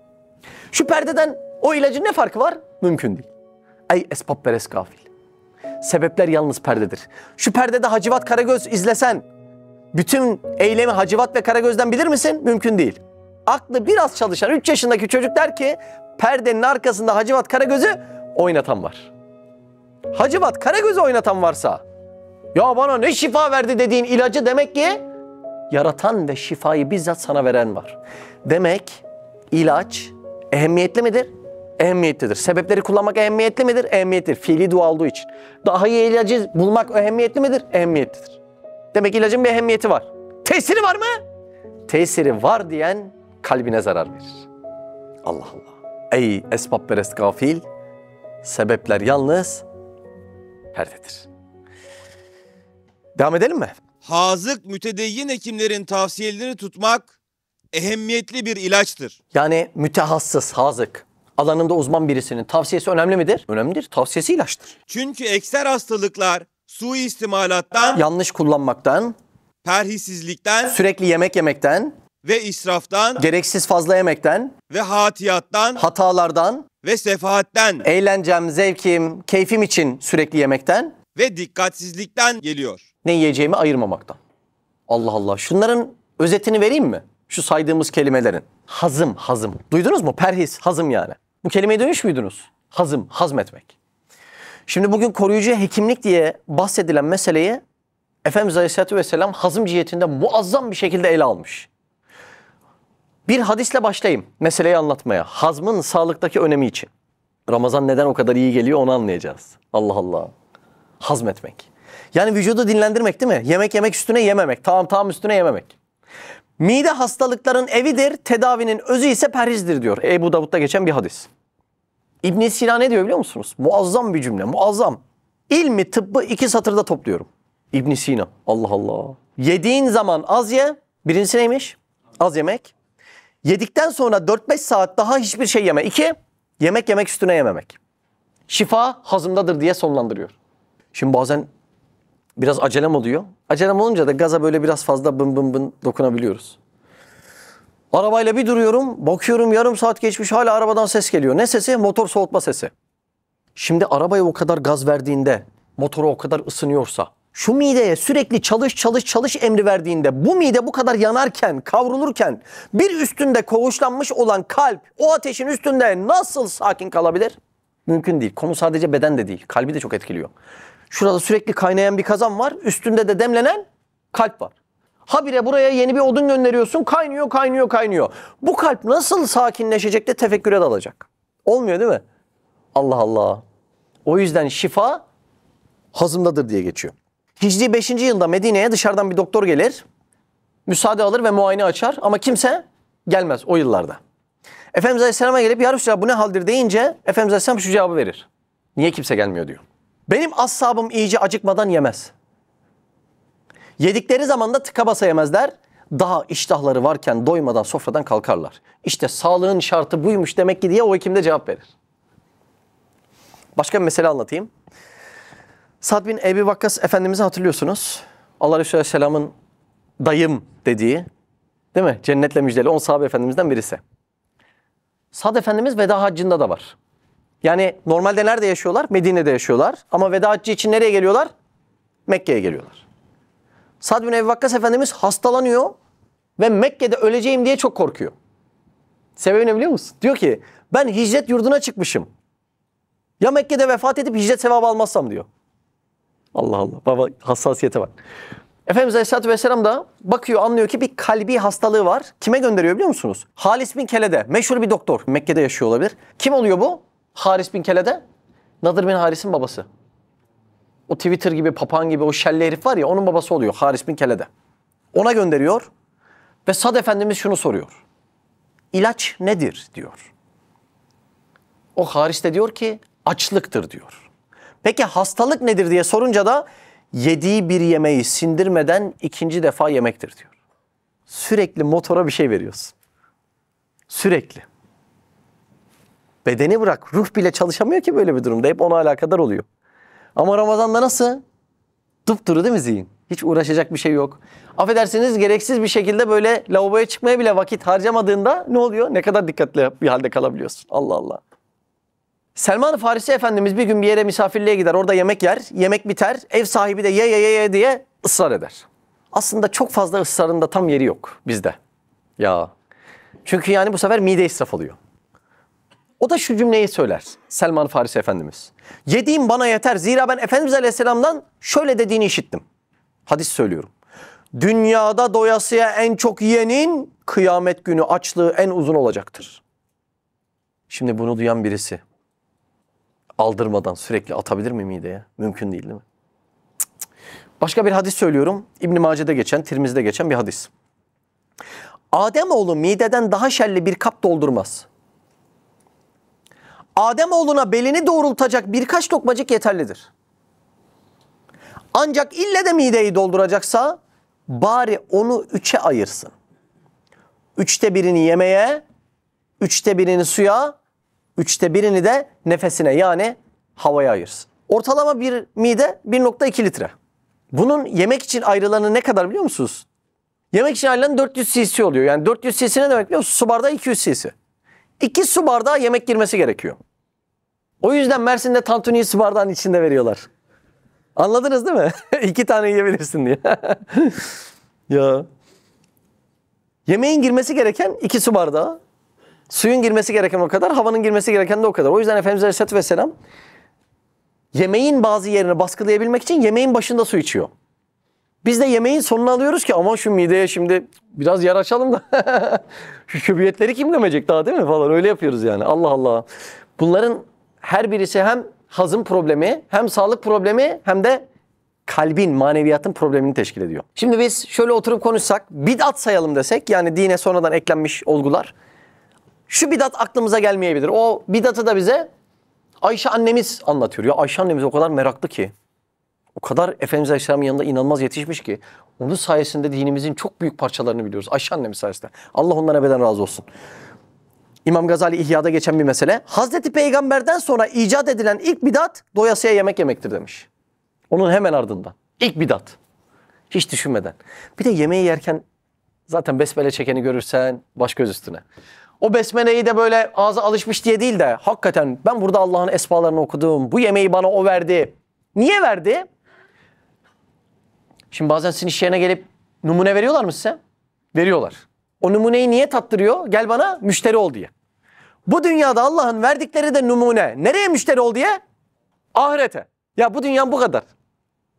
Şu perdeden o ilacın ne farkı var? mümkün değil. Ey esbabperest gafil. Sebepler yalnız perdedir. Şu perdede Hacivat Karagöz izlesen, bütün eylemi Hacivat ve Karagöz'den bilir misin? Mümkün değil. Aklı biraz çalışan 3 yaşındaki çocuk der ki, perdenin arkasında Hacivat Karagöz'ü oynatan var. Hacivat Karagöz'ü oynatan varsa, ya bana ne şifa verdi dediğin ilacı demek ki, yaratan ve şifayı bizzat sana veren var. Demek ilaç ehemmiyetli midir? ehemmiyetlidir. Sebepleri kullanmak ehemmiyetli midir? Ehemmiyetlidir. Fiili dua olduğu için. Daha iyi ilacı bulmak ehemmiyetli midir? Ehemmiyetlidir. Demek ki ilacın bir ehemmiyeti var. Tesiri var mı? Tesiri var diyen kalbine zarar verir. Allah Allah. Ey esbab perest gafil. Sebepler yalnız perdedir. Devam edelim mi? Hazık mütedeyyin hekimlerin tavsiyelerini tutmak ehemmiyetli bir ilaçtır. Yani mütehassıs, hazık alanında uzman birisinin tavsiyesi önemli midir? Önemlidir. Tavsiyesi ilaçtır. Çünkü ekser hastalıklar su istimalattan, yanlış kullanmaktan, perhisizlikten, sürekli yemek yemekten ve israftan, gereksiz fazla yemekten ve hatiyattan, hatalardan ve sefaatten, eğlencem, zevkim, keyfim için sürekli yemekten ve dikkatsizlikten geliyor. Ne yiyeceğimi ayırmamaktan. Allah Allah. Şunların özetini vereyim mi? Şu saydığımız kelimelerin. Hazım, hazım. Duydunuz mu? Perhis, hazım yani. Bu kelimeye dönüş müydünüz? Hazım, hazmetmek. Şimdi bugün koruyucu hekimlik diye bahsedilen meseleyi Efendimiz Aleyhisselatü Vesselam hazım cihetinde muazzam bir şekilde ele almış. Bir hadisle başlayayım meseleyi anlatmaya. Hazmın sağlıktaki önemi için. Ramazan neden o kadar iyi geliyor onu anlayacağız. Allah Allah. Hazmetmek. Yani vücudu dinlendirmek değil mi? Yemek yemek üstüne yememek. Tamam tamam üstüne yememek. Mide hastalıkların evidir, tedavinin özü ise perhizdir diyor. Ebu Davud'da geçen bir hadis. İbn Sina ne diyor biliyor musunuz? Muazzam bir cümle, muazzam. İlmi tıbbı iki satırda topluyorum. İbn Sina, Allah Allah. Yediğin zaman az ye, birincisi neymiş? Az yemek. Yedikten sonra 4-5 saat daha hiçbir şey yeme. İki, yemek yemek üstüne yememek. Şifa hazımdadır diye sonlandırıyor. Şimdi bazen Biraz acelem oluyor. Acelem olunca da gaza böyle biraz fazla bın bın bın dokunabiliyoruz. Arabayla bir duruyorum, bakıyorum yarım saat geçmiş hala arabadan ses geliyor. Ne sesi? Motor soğutma sesi. Şimdi arabaya o kadar gaz verdiğinde, motoru o kadar ısınıyorsa, şu mideye sürekli çalış çalış çalış emri verdiğinde bu mide bu kadar yanarken, kavrulurken bir üstünde koğuşlanmış olan kalp o ateşin üstünde nasıl sakin kalabilir? Mümkün değil. Konu sadece beden de değil. Kalbi de çok etkiliyor. Şurada sürekli kaynayan bir kazan var. Üstünde de demlenen kalp var. Habire buraya yeni bir odun gönderiyorsun. Kaynıyor, kaynıyor, kaynıyor. Bu kalp nasıl sakinleşecek de tefekküre dalacak? Olmuyor değil mi? Allah Allah. O yüzden şifa hazımdadır diye geçiyor. Hicri 5. yılda Medine'ye dışarıdan bir doktor gelir. Müsaade alır ve muayene açar ama kimse gelmez o yıllarda. Efendimiz Aleyhisselam'a gelip ya Resulallah bu ne haldir deyince Efendimiz Aleyhisselam şu cevabı verir. Niye kimse gelmiyor diyor. Benim ashabım iyice acıkmadan yemez. Yedikleri zaman da tıka basa yemezler. Daha iştahları varken doymadan sofradan kalkarlar. İşte sağlığın şartı buymuş demek ki diye o hekimde cevap verir. Başka bir mesele anlatayım. Sad bin Ebi Vakkas Efendimiz'i hatırlıyorsunuz. Allah Resulü Aleyhisselam'ın dayım dediği, değil mi? Cennetle müjdeli 10 sahabe efendimizden birisi. Sad Efendimiz veda haccında da var. Yani normalde nerede yaşıyorlar? Medine'de yaşıyorlar. Ama veda haccı için nereye geliyorlar? Mekke'ye geliyorlar. Sad bin Ebu Vakkas Efendimiz hastalanıyor ve Mekke'de öleceğim diye çok korkuyor. Sebebi ne biliyor musun? Diyor ki ben hicret yurduna çıkmışım. Ya Mekke'de vefat edip hicret sevabı almazsam diyor. Allah Allah. Baba hassasiyete bak. Efendimiz Aleyhisselatü Vesselam da bakıyor anlıyor ki bir kalbi hastalığı var. Kime gönderiyor biliyor musunuz? Halis bin Kele'de meşhur bir doktor. Mekke'de yaşıyor olabilir. Kim oluyor bu? Haris bin Kelede Nadir bin Haris'in babası. O Twitter gibi, papağan gibi o şelle herif var ya onun babası oluyor Haris bin Kelede. Ona gönderiyor ve Sad Efendimiz şunu soruyor. İlaç nedir diyor. O Haris de diyor ki açlıktır diyor. Peki hastalık nedir diye sorunca da yediği bir yemeği sindirmeden ikinci defa yemektir diyor. Sürekli motora bir şey veriyorsun. Sürekli. Bedeni bırak ruh bile çalışamıyor ki böyle bir durumda. Hep ona alakadar oluyor. Ama Ramazan'da nasıl? Dupturu değil mi zihin? Hiç uğraşacak bir şey yok. Affedersiniz gereksiz bir şekilde böyle lavaboya çıkmaya bile vakit harcamadığında ne oluyor? Ne kadar dikkatli bir halde kalabiliyorsun. Allah Allah. Selman-ı Farisi Efendimiz bir gün bir yere misafirliğe gider. Orada yemek yer. Yemek biter. Ev sahibi de ye ye ye, ye diye ısrar eder. Aslında çok fazla ısrarında tam yeri yok bizde. Ya. Çünkü yani bu sefer mide israf oluyor. O da şu cümleyi söyler Selman Farisi Efendimiz. Yediğim bana yeter zira ben Efendimiz Aleyhisselam'dan şöyle dediğini işittim. Hadis söylüyorum. Dünyada doyasıya en çok yiyenin kıyamet günü açlığı en uzun olacaktır. Şimdi bunu duyan birisi aldırmadan sürekli atabilir mi mideye? Mümkün değil değil mi? Başka bir hadis söylüyorum. İbn Mace'de geçen, Tirmiz'de geçen bir hadis. Ademoğlu mideden daha şerli bir kap doldurmaz. Ademoğluna belini doğrultacak birkaç lokmacık yeterlidir. Ancak ille de mideyi dolduracaksa bari onu üçe ayırsın. Üçte birini yemeğe, üçte birini suya, üçte birini de nefesine yani havaya ayırsın. Ortalama bir mide 1.2 litre. Bunun yemek için ayrılanı ne kadar biliyor musunuz? Yemek için ayrılan 400 cc oluyor. Yani 400 cc ne demek biliyor musunuz? Su bardağı 200 cc. 2 su bardağı yemek girmesi gerekiyor. O yüzden Mersin'de tantuniyi su bardağın içinde veriyorlar. Anladınız değil mi? İki tane yiyebilirsin diye. ya. Yemeğin girmesi gereken iki su bardağı. Suyun girmesi gereken o kadar, havanın girmesi gereken de o kadar. O yüzden Efendimiz Aleyhisselatü Vesselam yemeğin bazı yerini baskılayabilmek için yemeğin başında su içiyor. Biz de yemeğin sonunu alıyoruz ki aman şu mideye şimdi biraz yer açalım da şu şöbiyetleri kim gömecek daha değil mi falan öyle yapıyoruz yani. Allah Allah. Bunların her birisi hem hazım problemi, hem sağlık problemi hem de kalbin, maneviyatın problemini teşkil ediyor. Şimdi biz şöyle oturup konuşsak, bid'at sayalım desek yani dine sonradan eklenmiş olgular. Şu bid'at aklımıza gelmeyebilir. O bid'atı da bize Ayşe annemiz anlatıyor. Ya Ayşe annemiz o kadar meraklı ki. O kadar Efendimiz Aleyhisselam'ın yanında inanılmaz yetişmiş ki. Onun sayesinde dinimizin çok büyük parçalarını biliyoruz. Ayşe annemiz sayesinde. Allah ondan ebeden razı olsun. İmam Gazali İhya'da geçen bir mesele. Hazreti Peygamber'den sonra icat edilen ilk bidat doyasıya yemek yemektir demiş. Onun hemen ardından. İlk bidat. Hiç düşünmeden. Bir de yemeği yerken zaten besmele çekeni görürsen baş göz üstüne. O besmeleyi de böyle ağza alışmış diye değil de hakikaten ben burada Allah'ın esmalarını okudum. Bu yemeği bana o verdi. Niye verdi? Şimdi bazen sizin iş yerine gelip numune veriyorlar mı size? Veriyorlar. O numuneyi niye tattırıyor? Gel bana müşteri ol diye. Bu dünyada Allah'ın verdikleri de numune. Nereye müşteri ol diye? Ahirete. Ya bu dünya bu kadar.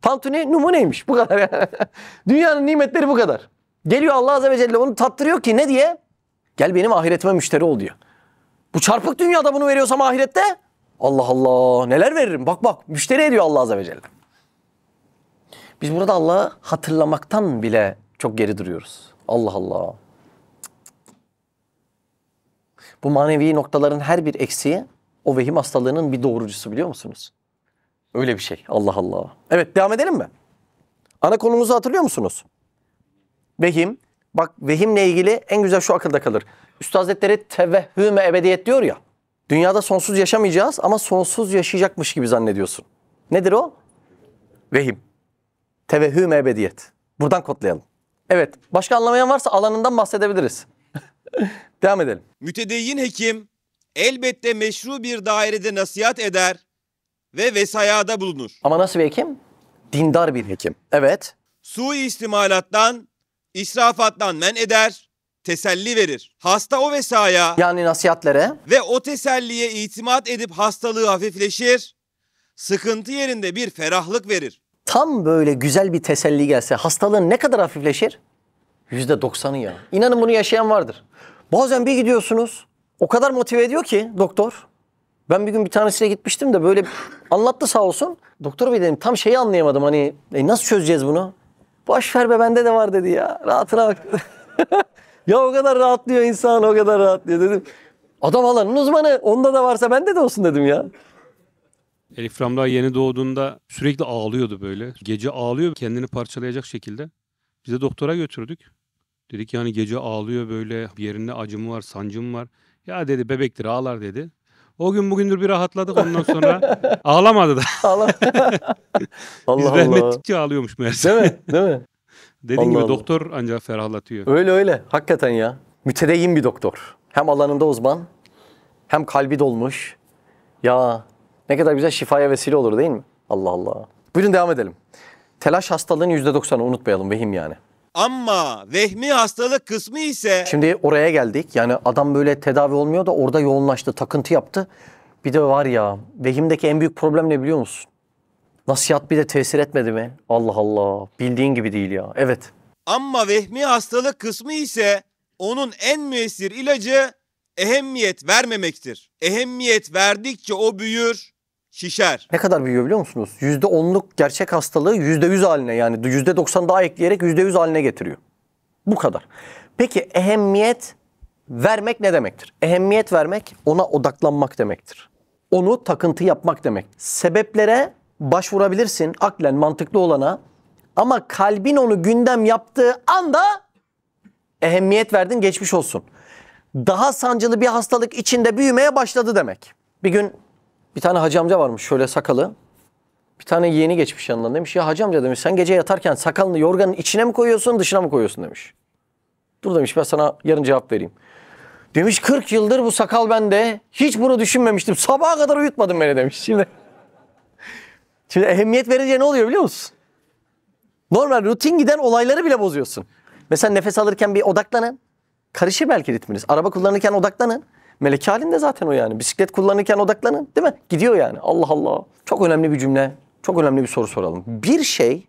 Tantuni numuneymiş bu kadar. Yani. Dünyanın nimetleri bu kadar. Geliyor Allah Azze ve Celle onu tattırıyor ki ne diye? Gel benim ahiretime müşteri ol diyor. Bu çarpık dünyada bunu veriyorsam ahirette Allah Allah neler veririm bak bak müşteri ediyor Allah Azze ve Celle. Biz burada Allah'ı hatırlamaktan bile çok geri duruyoruz. Allah Allah. Bu manevi noktaların her bir eksiği o vehim hastalığının bir doğrucusu biliyor musunuz? Öyle bir şey. Allah Allah. Evet devam edelim mi? Ana konumuzu hatırlıyor musunuz? Vehim. Bak vehimle ilgili en güzel şu akılda kalır. Üstad Hazretleri tevehhüme ebediyet diyor ya. Dünyada sonsuz yaşamayacağız ama sonsuz yaşayacakmış gibi zannediyorsun. Nedir o? Vehim. Tevehhüm ebediyet. Buradan kodlayalım. Evet. Başka anlamayan varsa alanından bahsedebiliriz. Devam edelim. Mütedeyyin hekim elbette meşru bir dairede nasihat eder ve vesayada bulunur. Ama nasıl bir hekim? Dindar bir hekim. Evet. Su Suistimalattan, israfattan men eder, teselli verir. Hasta o vesaya Yani nasihatlere. ve o teselliye itimat edip hastalığı hafifleşir, sıkıntı yerinde bir ferahlık verir. Tam böyle güzel bir teselli gelse hastalığın ne kadar hafifleşir? Yüzde doksanı ya. İnanın bunu yaşayan vardır. Bazen bir gidiyorsunuz. O kadar motive ediyor ki doktor. Ben bir gün bir tanesine gitmiştim de böyle anlattı sağ olsun. Doktor bey dedim tam şeyi anlayamadım hani e, nasıl çözeceğiz bunu? Boş ver be bende de var dedi ya. Rahatına bak. ya o kadar rahatlıyor insan o kadar rahatlıyor dedim. Adam alanın uzmanı onda da varsa bende de olsun dedim ya. Elif Ramla yeni doğduğunda sürekli ağlıyordu böyle. Gece ağlıyor kendini parçalayacak şekilde. Bize doktora götürdük. Dedi ki hani gece ağlıyor böyle bir yerinde acım var sancım var. Ya dedi bebektir ağlar dedi. O gün bugündür bir rahatladık ondan sonra. Ağlamadı da. Allah Biz Allah. rahmetlikçe ağlıyormuş meğerse. Değil mi? Değil mi? Dediğim gibi Allah. doktor ancak ferahlatıyor. Öyle öyle. Hakikaten ya. Mütedeyyin bir doktor. Hem alanında uzman hem kalbi dolmuş. Ya ne kadar güzel şifaya vesile olur değil mi? Allah Allah. Buyurun devam edelim. Telaş hastalığının %90'ı unutmayalım vehim yani. Ama vehmi hastalık kısmı ise... Şimdi oraya geldik. Yani adam böyle tedavi olmuyor da orada yoğunlaştı, takıntı yaptı. Bir de var ya vehimdeki en büyük problem ne biliyor musun? Nasihat bir de tesir etmedi mi? Allah Allah bildiğin gibi değil ya. Evet. Ama vehmi hastalık kısmı ise onun en müessir ilacı ehemmiyet vermemektir. Ehemmiyet verdikçe o büyür, şişer. Ne kadar büyüyor biliyor musunuz? %10'luk gerçek hastalığı %100 haline yani %90 daha ekleyerek %100 haline getiriyor. Bu kadar. Peki ehemmiyet vermek ne demektir? Ehemmiyet vermek ona odaklanmak demektir. Onu takıntı yapmak demek. Sebeplere başvurabilirsin aklen mantıklı olana ama kalbin onu gündem yaptığı anda ehemmiyet verdin geçmiş olsun. Daha sancılı bir hastalık içinde büyümeye başladı demek. Bir gün bir tane hacı amca varmış şöyle sakalı. Bir tane yeğeni geçmiş yanından demiş ya hacı amca demiş sen gece yatarken sakalını yorganın içine mi koyuyorsun dışına mı koyuyorsun demiş. Dur demiş ben sana yarın cevap vereyim. Demiş 40 yıldır bu sakal bende hiç bunu düşünmemiştim sabaha kadar uyutmadım beni demiş. Şimdi, şimdi ehemmiyet verince ne oluyor biliyor musun? Normal rutin giden olayları bile bozuyorsun. Mesela nefes alırken bir odaklanın. Karışır belki ritminiz. Araba kullanırken odaklanın. Melek halinde zaten o yani. Bisiklet kullanırken odaklanın değil mi? Gidiyor yani. Allah Allah. Çok önemli bir cümle. Çok önemli bir soru soralım. Bir şey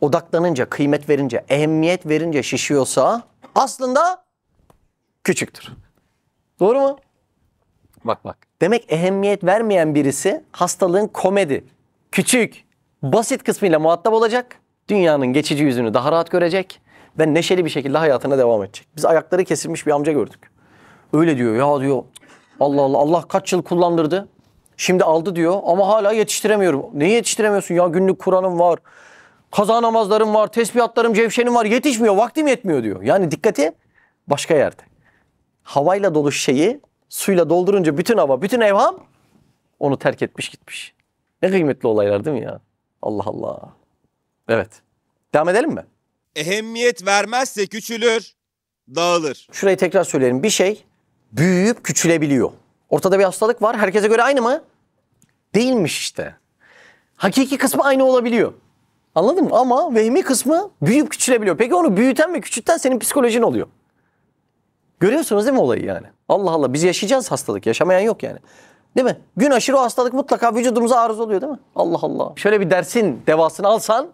odaklanınca, kıymet verince, ehemmiyet verince şişiyorsa aslında küçüktür. Doğru mu? Bak bak. Demek ehemmiyet vermeyen birisi hastalığın komedi, küçük, basit kısmıyla muhatap olacak. Dünyanın geçici yüzünü daha rahat görecek ve neşeli bir şekilde hayatına devam edecek. Biz ayakları kesilmiş bir amca gördük. Öyle diyor ya diyor. Allah Allah Allah kaç yıl kullandırdı. Şimdi aldı diyor ama hala yetiştiremiyorum. Neyi yetiştiremiyorsun ya günlük Kur'an'ım var. Kaza namazlarım var, tesbihatlarım, cevşenim var. Yetişmiyor, vaktim yetmiyor diyor. Yani dikkati başka yerde. Havayla dolu şeyi suyla doldurunca bütün hava, bütün evham onu terk etmiş gitmiş. Ne kıymetli olaylar değil mi ya? Allah Allah. Evet. Devam edelim mi? Ehemmiyet vermezse küçülür, dağılır. Şurayı tekrar söyleyelim. Bir şey büyüyüp küçülebiliyor. Ortada bir hastalık var. Herkese göre aynı mı? Değilmiş işte. Hakiki kısmı aynı olabiliyor. Anladın mı? Ama vehmi kısmı büyüyüp küçülebiliyor. Peki onu büyüten ve küçülten senin psikolojin oluyor. Görüyorsunuz değil mi olayı yani? Allah Allah biz yaşayacağız hastalık. Yaşamayan yok yani. Değil mi? Gün aşırı o hastalık mutlaka vücudumuza arız oluyor değil mi? Allah Allah. Şöyle bir dersin devasını alsan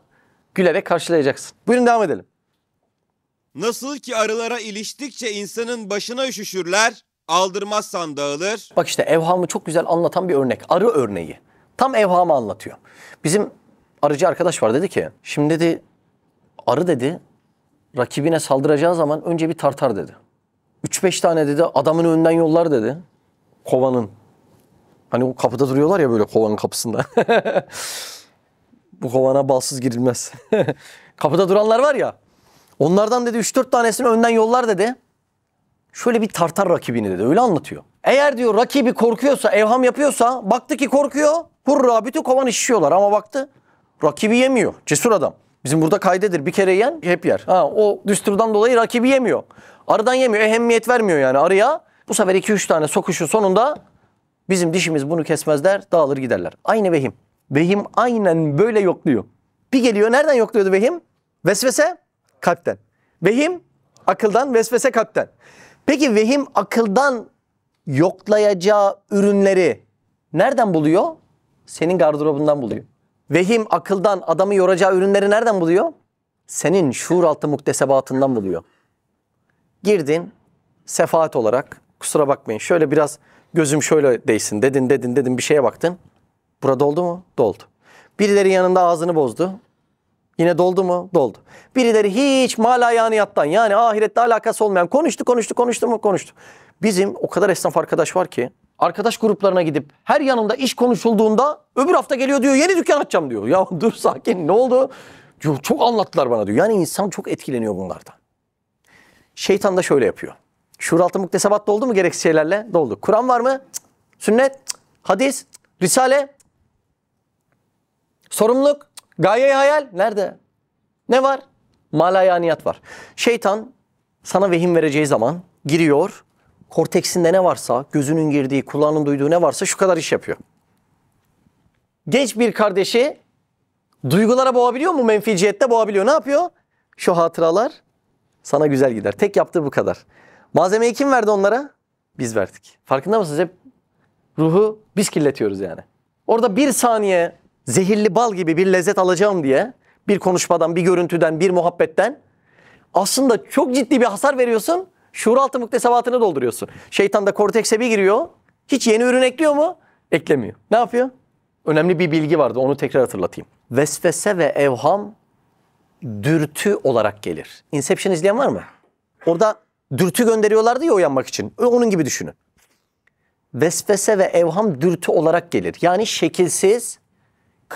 gülerek karşılayacaksın. Buyurun devam edelim. Nasıl ki arılara iliştikçe insanın başına üşüşürler, aldırmazsan dağılır. Bak işte evhamı çok güzel anlatan bir örnek. Arı örneği. Tam evhamı anlatıyor. Bizim arıcı arkadaş var dedi ki, şimdi dedi arı dedi rakibine saldıracağı zaman önce bir tartar dedi. 3-5 tane dedi adamın önünden yollar dedi. Kovanın. Hani o kapıda duruyorlar ya böyle kovanın kapısında. Bu kovana balsız girilmez. kapıda duranlar var ya. Onlardan dedi 3-4 tanesini önden yollar dedi. Şöyle bir tartar rakibini dedi. Öyle anlatıyor. Eğer diyor rakibi korkuyorsa, evham yapıyorsa baktı ki korkuyor. Hurra bütün kovan işiyorlar ama baktı rakibi yemiyor. Cesur adam. Bizim burada kaydedir. Bir kere yiyen hep yer. Ha, o düsturdan dolayı rakibi yemiyor. Arıdan yemiyor. Ehemmiyet vermiyor yani arıya. Bu sefer 2-3 tane sokuşun sonunda bizim dişimiz bunu kesmezler. Dağılır giderler. Aynı vehim. Vehim aynen böyle yokluyor. Bir geliyor. Nereden yokluyordu vehim? Vesvese kalpten. Vehim akıldan, vesvese kalpten. Peki vehim akıldan yoklayacağı ürünleri nereden buluyor? Senin gardırobundan buluyor. Vehim akıldan adamı yoracağı ürünleri nereden buluyor? Senin şuur altı muktesebatından buluyor. Girdin sefaat olarak kusura bakmayın şöyle biraz gözüm şöyle değsin dedin dedin dedin bir şeye baktın. Burada oldu mu? Doldu. Birileri yanında ağzını bozdu. Yine doldu mu? Doldu. Birileri hiç mal yattan, yani ahirette alakası olmayan konuştu konuştu konuştu mu? Konuştu. Bizim o kadar esnaf arkadaş var ki arkadaş gruplarına gidip her yanında iş konuşulduğunda öbür hafta geliyor diyor yeni dükkan açacağım diyor. Ya dur sakin ne oldu? Diyor, çok anlattılar bana diyor. Yani insan çok etkileniyor bunlardan. Şeytan da şöyle yapıyor. Şuuraltı muktesebat doldu mu gereksiz şeylerle? Doldu. Kur'an var mı? Cık. Sünnet, Cık. hadis, Cık. risale, sorumluluk, Gaye hayal nerede? Ne var? Malayaniyat var. Şeytan sana vehim vereceği zaman giriyor. Korteksinde ne varsa, gözünün girdiği, kulağının duyduğu ne varsa şu kadar iş yapıyor. Genç bir kardeşi duygulara boğabiliyor mu? Menficiyette boğabiliyor. Ne yapıyor? Şu hatıralar sana güzel gider. Tek yaptığı bu kadar. Malzemeyi kim verdi onlara? Biz verdik. Farkında mısınız? Hep ruhu biz kirletiyoruz yani. Orada bir saniye zehirli bal gibi bir lezzet alacağım diye bir konuşmadan, bir görüntüden, bir muhabbetten aslında çok ciddi bir hasar veriyorsun. Şuuraltı muktesebatını dolduruyorsun. Şeytan da kortekse bir giriyor. Hiç yeni ürün ekliyor mu? Eklemiyor. Ne yapıyor? Önemli bir bilgi vardı onu tekrar hatırlatayım. Vesvese ve evham dürtü olarak gelir. Inception izleyen var mı? Orada dürtü gönderiyorlardı ya uyanmak için. Onun gibi düşünün. Vesvese ve evham dürtü olarak gelir. Yani şekilsiz,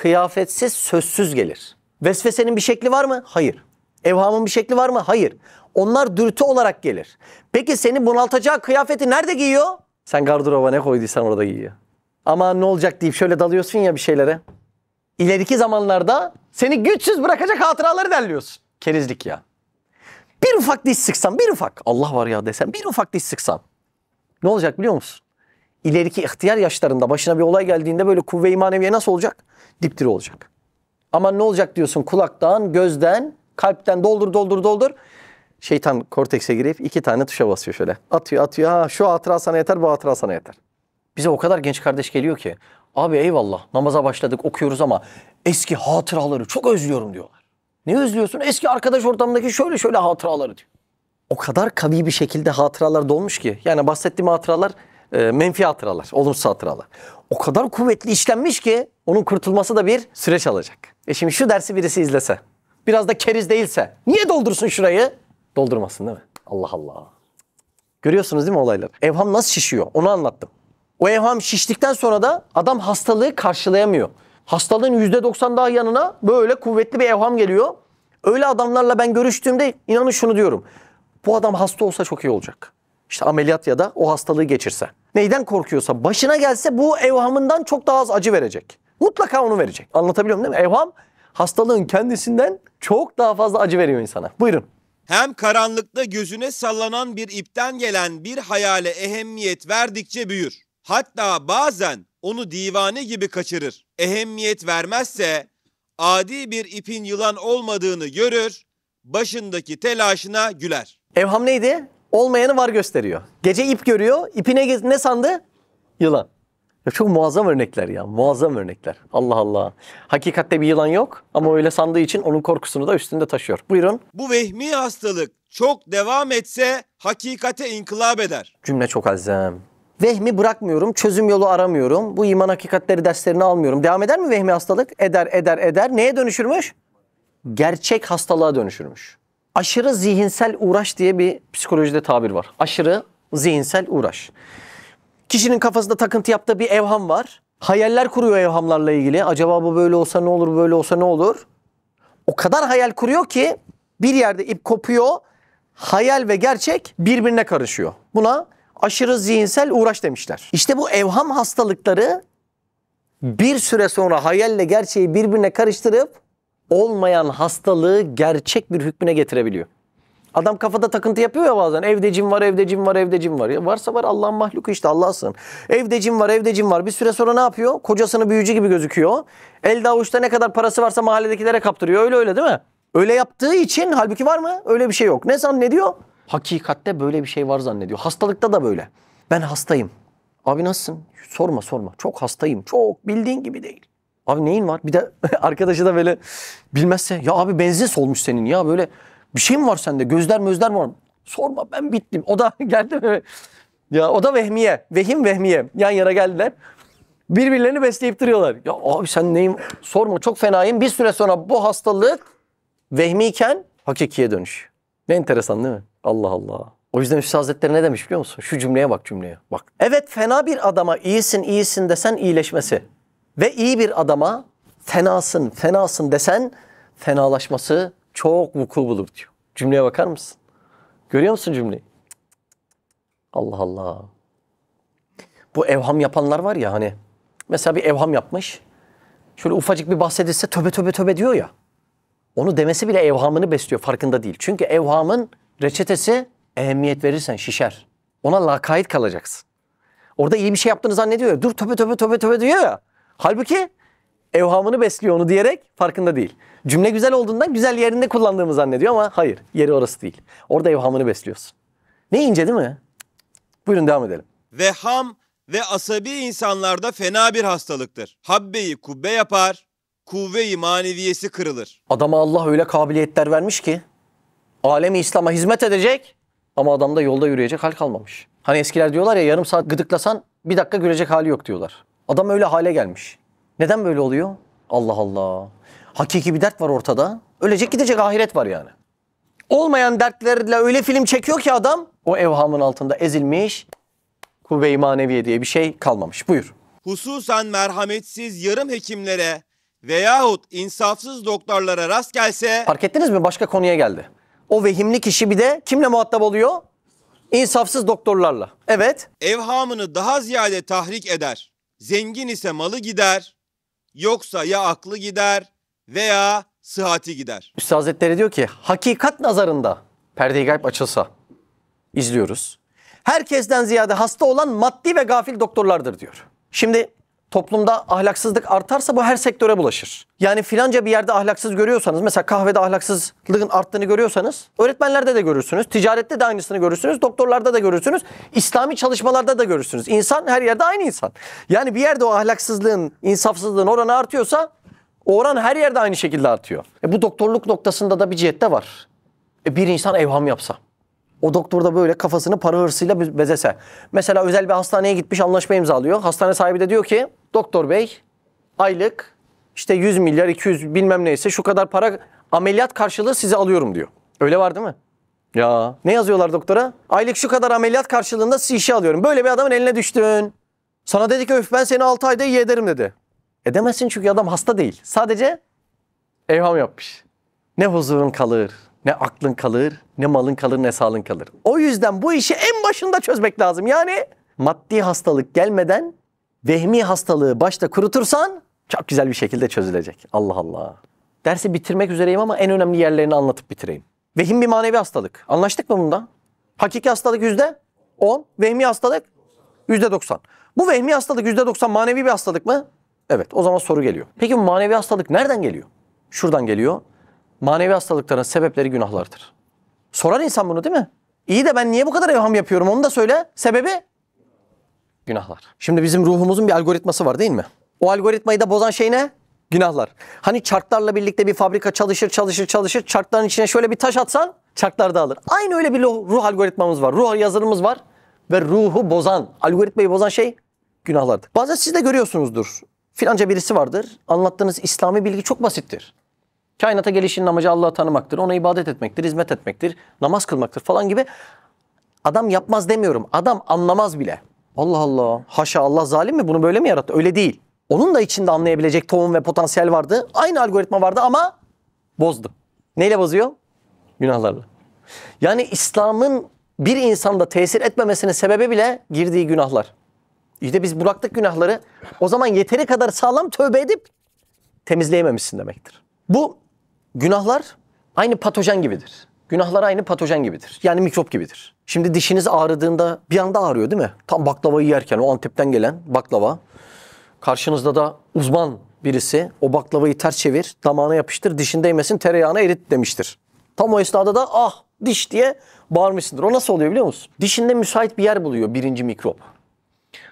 kıyafetsiz, sözsüz gelir. Vesvesenin bir şekli var mı? Hayır. Evhamın bir şekli var mı? Hayır. Onlar dürtü olarak gelir. Peki seni bunaltacağı kıyafeti nerede giyiyor? Sen gardıroba ne koyduysan orada giyiyor. Ama ne olacak deyip şöyle dalıyorsun ya bir şeylere. İleriki zamanlarda seni güçsüz bırakacak hatıraları derliyorsun. Kerizlik ya. Bir ufak diş sıksan, bir ufak Allah var ya desen, bir ufak diş sıksan. Ne olacak biliyor musun? ileriki ihtiyar yaşlarında başına bir olay geldiğinde böyle kuvve-i maneviye nasıl olacak? Dipdiri olacak. Ama ne olacak diyorsun kulaktan, gözden, kalpten doldur doldur doldur. Şeytan kortekse girip iki tane tuşa basıyor şöyle. Atıyor atıyor ha şu hatıra sana yeter bu hatıra sana yeter. Bize o kadar genç kardeş geliyor ki abi eyvallah namaza başladık okuyoruz ama eski hatıraları çok özlüyorum diyorlar. Ne özlüyorsun? Eski arkadaş ortamdaki şöyle şöyle hatıraları diyor. O kadar kavi bir şekilde hatıralar dolmuş ki. Yani bahsettiğim hatıralar e, menfi hatıralar, olumsuz hatıralar. O kadar kuvvetli işlenmiş ki onun kurtulması da bir süreç alacak. E şimdi şu dersi birisi izlese, biraz da keriz değilse niye doldursun şurayı? Doldurmasın değil mi? Allah Allah. Görüyorsunuz değil mi olayları? Evham nasıl şişiyor onu anlattım. O evham şiştikten sonra da adam hastalığı karşılayamıyor. Hastalığın %90 daha yanına böyle kuvvetli bir evham geliyor. Öyle adamlarla ben görüştüğümde inanın şunu diyorum. Bu adam hasta olsa çok iyi olacak işte ameliyat ya da o hastalığı geçirse. Neyden korkuyorsa başına gelse bu evhamından çok daha az acı verecek. Mutlaka onu verecek. Anlatabiliyor muyum değil mi? Evham hastalığın kendisinden çok daha fazla acı veriyor insana. Buyurun. Hem karanlıkta gözüne sallanan bir ipten gelen bir hayale ehemmiyet verdikçe büyür. Hatta bazen onu divane gibi kaçırır. Ehemmiyet vermezse adi bir ipin yılan olmadığını görür, başındaki telaşına güler. Evham neydi? olmayanı var gösteriyor. Gece ip görüyor. İpine ne ne sandı? Yılan. Ya çok muazzam örnekler ya. Muazzam örnekler. Allah Allah. Hakikatte bir yılan yok ama öyle sandığı için onun korkusunu da üstünde taşıyor. Buyurun. Bu vehmi hastalık çok devam etse hakikate inkılap eder. Cümle çok azam. Vehmi bırakmıyorum, çözüm yolu aramıyorum. Bu iman hakikatleri derslerini almıyorum. Devam eder mi vehmi hastalık? Eder, eder, eder. Neye dönüşürmüş? Gerçek hastalığa dönüşürmüş aşırı zihinsel uğraş diye bir psikolojide tabir var. Aşırı zihinsel uğraş. Kişinin kafasında takıntı yaptığı bir evham var. Hayaller kuruyor evhamlarla ilgili. Acaba bu böyle olsa ne olur, böyle olsa ne olur? O kadar hayal kuruyor ki bir yerde ip kopuyor. Hayal ve gerçek birbirine karışıyor. Buna aşırı zihinsel uğraş demişler. İşte bu evham hastalıkları bir süre sonra hayalle gerçeği birbirine karıştırıp olmayan hastalığı gerçek bir hükmüne getirebiliyor. Adam kafada takıntı yapıyor ya bazen. Evde cin var, evde cin var, evde cin var. Ya varsa var Allah'ın mahluku işte Allah'sın. Evde cin var, evde cin var. Bir süre sonra ne yapıyor? Kocasını büyücü gibi gözüküyor. Elde avuçta ne kadar parası varsa mahalledekilere kaptırıyor. Öyle öyle değil mi? Öyle yaptığı için halbuki var mı? Öyle bir şey yok. Ne san ne diyor? Hakikatte böyle bir şey var zannediyor. Hastalıkta da böyle. Ben hastayım. Abi nasılsın? Sorma sorma. Çok hastayım. Çok bildiğin gibi değil. Abi neyin var? Bir de arkadaşı da böyle bilmezse ya abi benzin solmuş senin ya böyle bir şey mi var sende? Gözler mözler mi var? Sorma ben bittim. O da geldi mi? Ya o da vehmiye. Vehim vehmiye. Yan yana geldiler. Birbirlerini besleyip duruyorlar. Ya abi sen neyin? Sorma çok fenayım. Bir süre sonra bu hastalık vehmiyken hakikiye dönüş. Ne enteresan değil mi? Allah Allah. O yüzden Üstad Hazretleri ne demiş biliyor musun? Şu cümleye bak cümleye. Bak. Evet fena bir adama iyisin iyisin desen iyileşmesi ve iyi bir adama fenasın, fenasın desen fenalaşması çok vuku bulur diyor. Cümleye bakar mısın? Görüyor musun cümleyi? Allah Allah. Bu evham yapanlar var ya hani. Mesela bir evham yapmış. Şöyle ufacık bir bahsedilse töbe töbe töbe diyor ya. Onu demesi bile evhamını besliyor farkında değil. Çünkü evhamın reçetesi ehemmiyet verirsen şişer. Ona lakayt kalacaksın. Orada iyi bir şey yaptığını zannediyor ya. Dur töbe töbe töbe töbe diyor ya. Halbuki evhamını besliyor onu diyerek farkında değil. Cümle güzel olduğundan güzel yerinde kullandığımı zannediyor ama hayır yeri orası değil. Orada evhamını besliyorsun. Ne ince değil mi? Buyurun devam edelim. Ve ham ve asabi insanlarda fena bir hastalıktır. Habbeyi kubbe yapar, kuvve-i maneviyesi kırılır. Adama Allah öyle kabiliyetler vermiş ki alemi İslam'a hizmet edecek ama adam da yolda yürüyecek hal kalmamış. Hani eskiler diyorlar ya yarım saat gıdıklasan bir dakika görecek hali yok diyorlar. Adam öyle hale gelmiş. Neden böyle oluyor? Allah Allah. Hakiki bir dert var ortada. Ölecek gidecek ahiret var yani. Olmayan dertlerle öyle film çekiyor ki adam o evhamın altında ezilmiş kuvve-i maneviye diye bir şey kalmamış. Buyur. Hususen merhametsiz yarım hekimlere veyahut insafsız doktorlara rast gelse... Fark ettiniz mi? Başka konuya geldi. O vehimli kişi bir de kimle muhatap oluyor? İnsafsız doktorlarla. Evet. Evhamını daha ziyade tahrik eder. Zengin ise malı gider, yoksa ya aklı gider veya sıhhati gider. Üstad Hazretleri diyor ki hakikat nazarında perde gayb açılsa izliyoruz. Herkesten ziyade hasta olan maddi ve gafil doktorlardır diyor. Şimdi toplumda ahlaksızlık artarsa bu her sektöre bulaşır. Yani filanca bir yerde ahlaksız görüyorsanız mesela kahvede ahlaksızlığın arttığını görüyorsanız öğretmenlerde de görürsünüz, ticarette de aynısını görürsünüz, doktorlarda da görürsünüz, İslami çalışmalarda da görürsünüz. İnsan her yerde aynı insan. Yani bir yerde o ahlaksızlığın, insafsızlığın oranı artıyorsa o oran her yerde aynı şekilde artıyor. E bu doktorluk noktasında da bir cihette var. E bir insan evham yapsa o doktor da böyle kafasını para hırsıyla bezese. Mesela özel bir hastaneye gitmiş anlaşma imzalıyor. Hastane sahibi de diyor ki doktor bey aylık işte 100 milyar 200 bilmem neyse şu kadar para ameliyat karşılığı size alıyorum diyor. Öyle var değil mi? Ya ne yazıyorlar doktora? Aylık şu kadar ameliyat karşılığında sizi işe alıyorum. Böyle bir adamın eline düştün. Sana dedi ki öf ben seni 6 ayda iyi ederim dedi. Edemezsin çünkü adam hasta değil. Sadece evham yapmış. Ne huzurun kalır. Ne aklın kalır, ne malın kalır, ne sağlın kalır. O yüzden bu işi en başında çözmek lazım. Yani maddi hastalık gelmeden vehmi hastalığı başta kurutursan çok güzel bir şekilde çözülecek. Allah Allah. Dersi bitirmek üzereyim ama en önemli yerlerini anlatıp bitireyim. Vehim bir manevi hastalık. Anlaştık mı bunda? Hakiki hastalık yüzde 10, vehmi hastalık yüzde 90. Bu vehmi hastalık yüzde 90 manevi bir hastalık mı? Evet o zaman soru geliyor. Peki bu manevi hastalık nereden geliyor? Şuradan geliyor manevi hastalıkların sebepleri günahlardır. Sorar insan bunu değil mi? İyi de ben niye bu kadar evham yapıyorum onu da söyle. Sebebi? Günahlar. Şimdi bizim ruhumuzun bir algoritması var değil mi? O algoritmayı da bozan şey ne? Günahlar. Hani çarklarla birlikte bir fabrika çalışır çalışır çalışır çarkların içine şöyle bir taş atsan çarklar dağılır. Aynı öyle bir ruh algoritmamız var. Ruh yazılımız var ve ruhu bozan, algoritmayı bozan şey günahlardır. Bazen siz de görüyorsunuzdur. Filanca birisi vardır. Anlattığınız İslami bilgi çok basittir. Kainata gelişinin amacı Allah'ı tanımaktır, ona ibadet etmektir, hizmet etmektir, namaz kılmaktır falan gibi. Adam yapmaz demiyorum. Adam anlamaz bile. Allah Allah. Haşa Allah zalim mi? Bunu böyle mi yarattı? Öyle değil. Onun da içinde anlayabilecek tohum ve potansiyel vardı. Aynı algoritma vardı ama bozdu. Neyle bozuyor? Günahlarla. Yani İslam'ın bir insanda tesir etmemesinin sebebi bile girdiği günahlar. İşte biz bıraktık günahları. O zaman yeteri kadar sağlam tövbe edip temizleyememişsin demektir. Bu günahlar aynı patojen gibidir. Günahlar aynı patojen gibidir. Yani mikrop gibidir. Şimdi dişiniz ağrıdığında bir anda ağrıyor değil mi? Tam baklavayı yerken o Antep'ten gelen baklava. Karşınızda da uzman birisi o baklavayı ters çevir, damağına yapıştır, dişindeymesin, tereyağını erit demiştir. Tam o esnada da ah diş diye bağırmışsındır. O nasıl oluyor biliyor musun? Dişinde müsait bir yer buluyor birinci mikrop.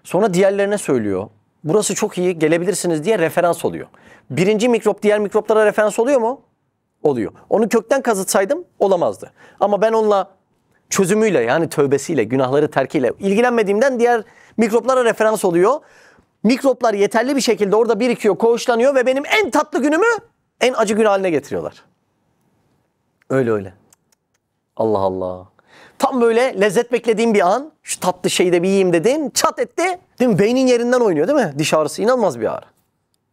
Sonra diğerlerine söylüyor. Burası çok iyi gelebilirsiniz diye referans oluyor. Birinci mikrop diğer mikroplara referans oluyor mu? oluyor. Onu kökten kazıtsaydım olamazdı. Ama ben onunla çözümüyle yani tövbesiyle, günahları terkiyle ilgilenmediğimden diğer mikroplara referans oluyor. Mikroplar yeterli bir şekilde orada birikiyor, koğuşlanıyor ve benim en tatlı günümü en acı gün haline getiriyorlar. Öyle öyle. Allah Allah. Tam böyle lezzet beklediğim bir an şu tatlı şeyi de bir yiyeyim dedim, çat etti. Değil mi? Beynin yerinden oynuyor değil mi? Diş ağrısı inanılmaz bir ağrı.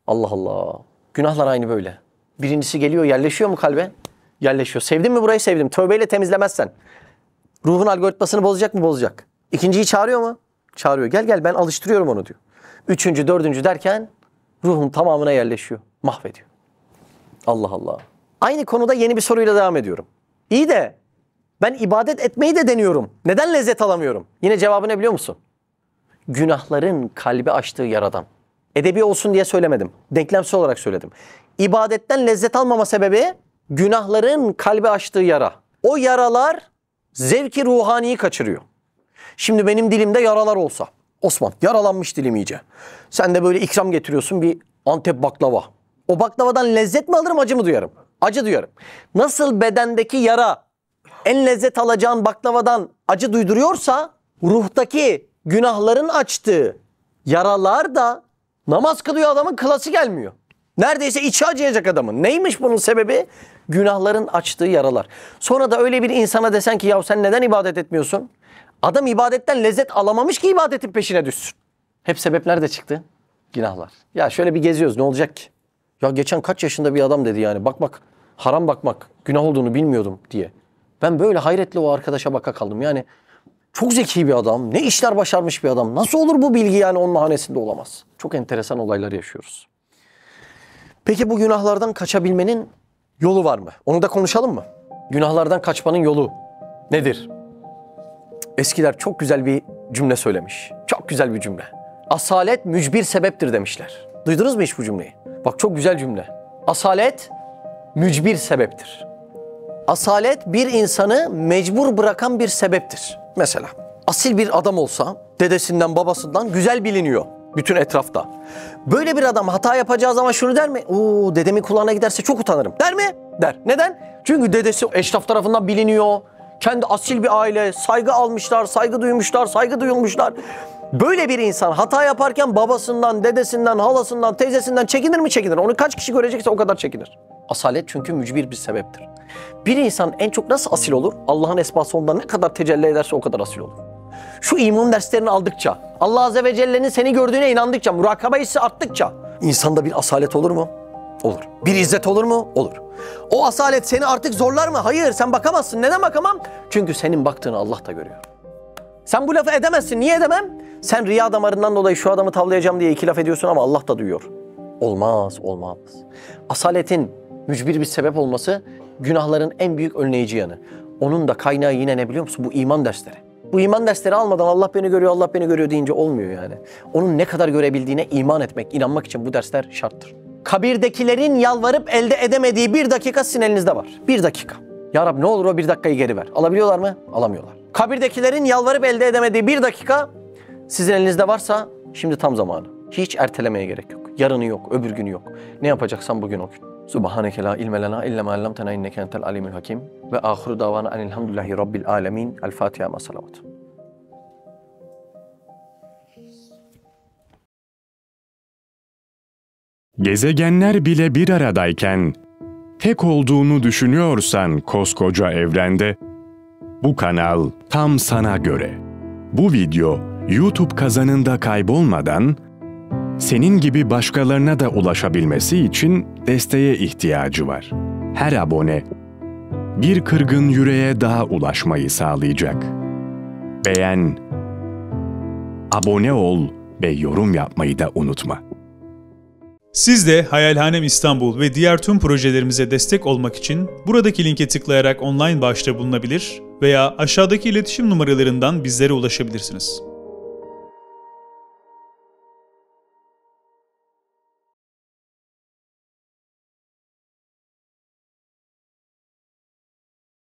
Allah Allah. Günahlar aynı böyle. Birincisi geliyor yerleşiyor mu kalbe? Yerleşiyor. Sevdin mi burayı sevdim. Tövbeyle temizlemezsen. Ruhun algoritmasını bozacak mı? Bozacak. İkinciyi çağırıyor mu? Çağırıyor. Gel gel ben alıştırıyorum onu diyor. Üçüncü, dördüncü derken ruhun tamamına yerleşiyor. Mahvediyor. Allah Allah. Aynı konuda yeni bir soruyla devam ediyorum. İyi de ben ibadet etmeyi de deniyorum. Neden lezzet alamıyorum? Yine cevabı ne biliyor musun? Günahların kalbi açtığı yaradan. Edebi olsun diye söylemedim. Denklemsi olarak söyledim ibadetten lezzet almama sebebi günahların kalbe açtığı yara. O yaralar zevki ruhaniyi kaçırıyor. Şimdi benim dilimde yaralar olsa. Osman yaralanmış dilim iyice. Sen de böyle ikram getiriyorsun bir Antep baklava. O baklavadan lezzet mi alırım acı mı duyarım? Acı duyarım. Nasıl bedendeki yara en lezzet alacağın baklavadan acı duyduruyorsa ruhtaki günahların açtığı yaralar da namaz kılıyor adamın klası gelmiyor. Neredeyse içi acıyacak adamın. Neymiş bunun sebebi? Günahların açtığı yaralar. Sonra da öyle bir insana desen ki ya sen neden ibadet etmiyorsun? Adam ibadetten lezzet alamamış ki ibadetin peşine düşsün. Hep sebep nerede çıktı? Günahlar. Ya şöyle bir geziyoruz ne olacak ki? Ya geçen kaç yaşında bir adam dedi yani bak bak haram bakmak günah olduğunu bilmiyordum diye. Ben böyle hayretle o arkadaşa baka kaldım. Yani çok zeki bir adam, ne işler başarmış bir adam. Nasıl olur bu bilgi yani onun hanesinde olamaz? Çok enteresan olaylar yaşıyoruz. Peki bu günahlardan kaçabilmenin yolu var mı? Onu da konuşalım mı? Günahlardan kaçmanın yolu nedir? Eskiler çok güzel bir cümle söylemiş. Çok güzel bir cümle. Asalet mücbir sebeptir demişler. Duydunuz mu hiç bu cümleyi? Bak çok güzel cümle. Asalet mücbir sebeptir. Asalet bir insanı mecbur bırakan bir sebeptir. Mesela asil bir adam olsa dedesinden babasından güzel biliniyor. Bütün etrafta. Böyle bir adam hata yapacağı zaman şunu der mi? Oo dedemin kulağına giderse çok utanırım. Der mi? Der. Neden? Çünkü dedesi eşraf tarafından biliniyor. Kendi asil bir aile. Saygı almışlar, saygı duymuşlar, saygı duyulmuşlar. Böyle bir insan hata yaparken babasından, dedesinden, halasından, teyzesinden çekinir mi çekinir? Onu kaç kişi görecekse o kadar çekinir. Asalet çünkü mücbir bir sebeptir. Bir insan en çok nasıl asil olur? Allah'ın esması onda ne kadar tecelli ederse o kadar asil olur. Şu iman derslerini aldıkça, Allah Azze ve Celle'nin seni gördüğüne inandıkça, murakaba hissi arttıkça insanda bir asalet olur mu? Olur. Bir izzet olur mu? Olur. O asalet seni artık zorlar mı? Hayır sen bakamazsın. Neden bakamam? Çünkü senin baktığını Allah da görüyor. Sen bu lafı edemezsin. Niye edemem? Sen riya damarından dolayı şu adamı tavlayacağım diye iki laf ediyorsun ama Allah da duyuyor. Olmaz, olmaz. Asaletin mücbir bir sebep olması günahların en büyük önleyici yanı. Onun da kaynağı yine ne biliyor musun? Bu iman dersleri. Bu iman dersleri almadan Allah beni görüyor, Allah beni görüyor deyince olmuyor yani. Onun ne kadar görebildiğine iman etmek, inanmak için bu dersler şarttır. Kabirdekilerin yalvarıp elde edemediği bir dakika sizin elinizde var. Bir dakika. Ya Rab ne olur o bir dakikayı geri ver. Alabiliyorlar mı? Alamıyorlar. Kabirdekilerin yalvarıp elde edemediği bir dakika sizin elinizde varsa şimdi tam zamanı. Hiç ertelemeye gerek yok. Yarını yok, öbür günü yok. Ne yapacaksan bugün o gün. Subhaneke la ilme lena illa ma allamtena inneke entel alimul hakim. Ve ahiru davana enilhamdülillahi rabbil alemin. El Fatiha ma salavatun. Gezegenler bile bir aradayken, tek olduğunu düşünüyorsan koskoca evrende, bu kanal tam sana göre. Bu video YouTube kazanında kaybolmadan senin gibi başkalarına da ulaşabilmesi için desteğe ihtiyacı var. Her abone bir kırgın yüreğe daha ulaşmayı sağlayacak. Beğen, abone ol ve yorum yapmayı da unutma. Siz de Hayalhanem İstanbul ve diğer tüm projelerimize destek olmak için buradaki linke tıklayarak online bağışta bulunabilir veya aşağıdaki iletişim numaralarından bizlere ulaşabilirsiniz.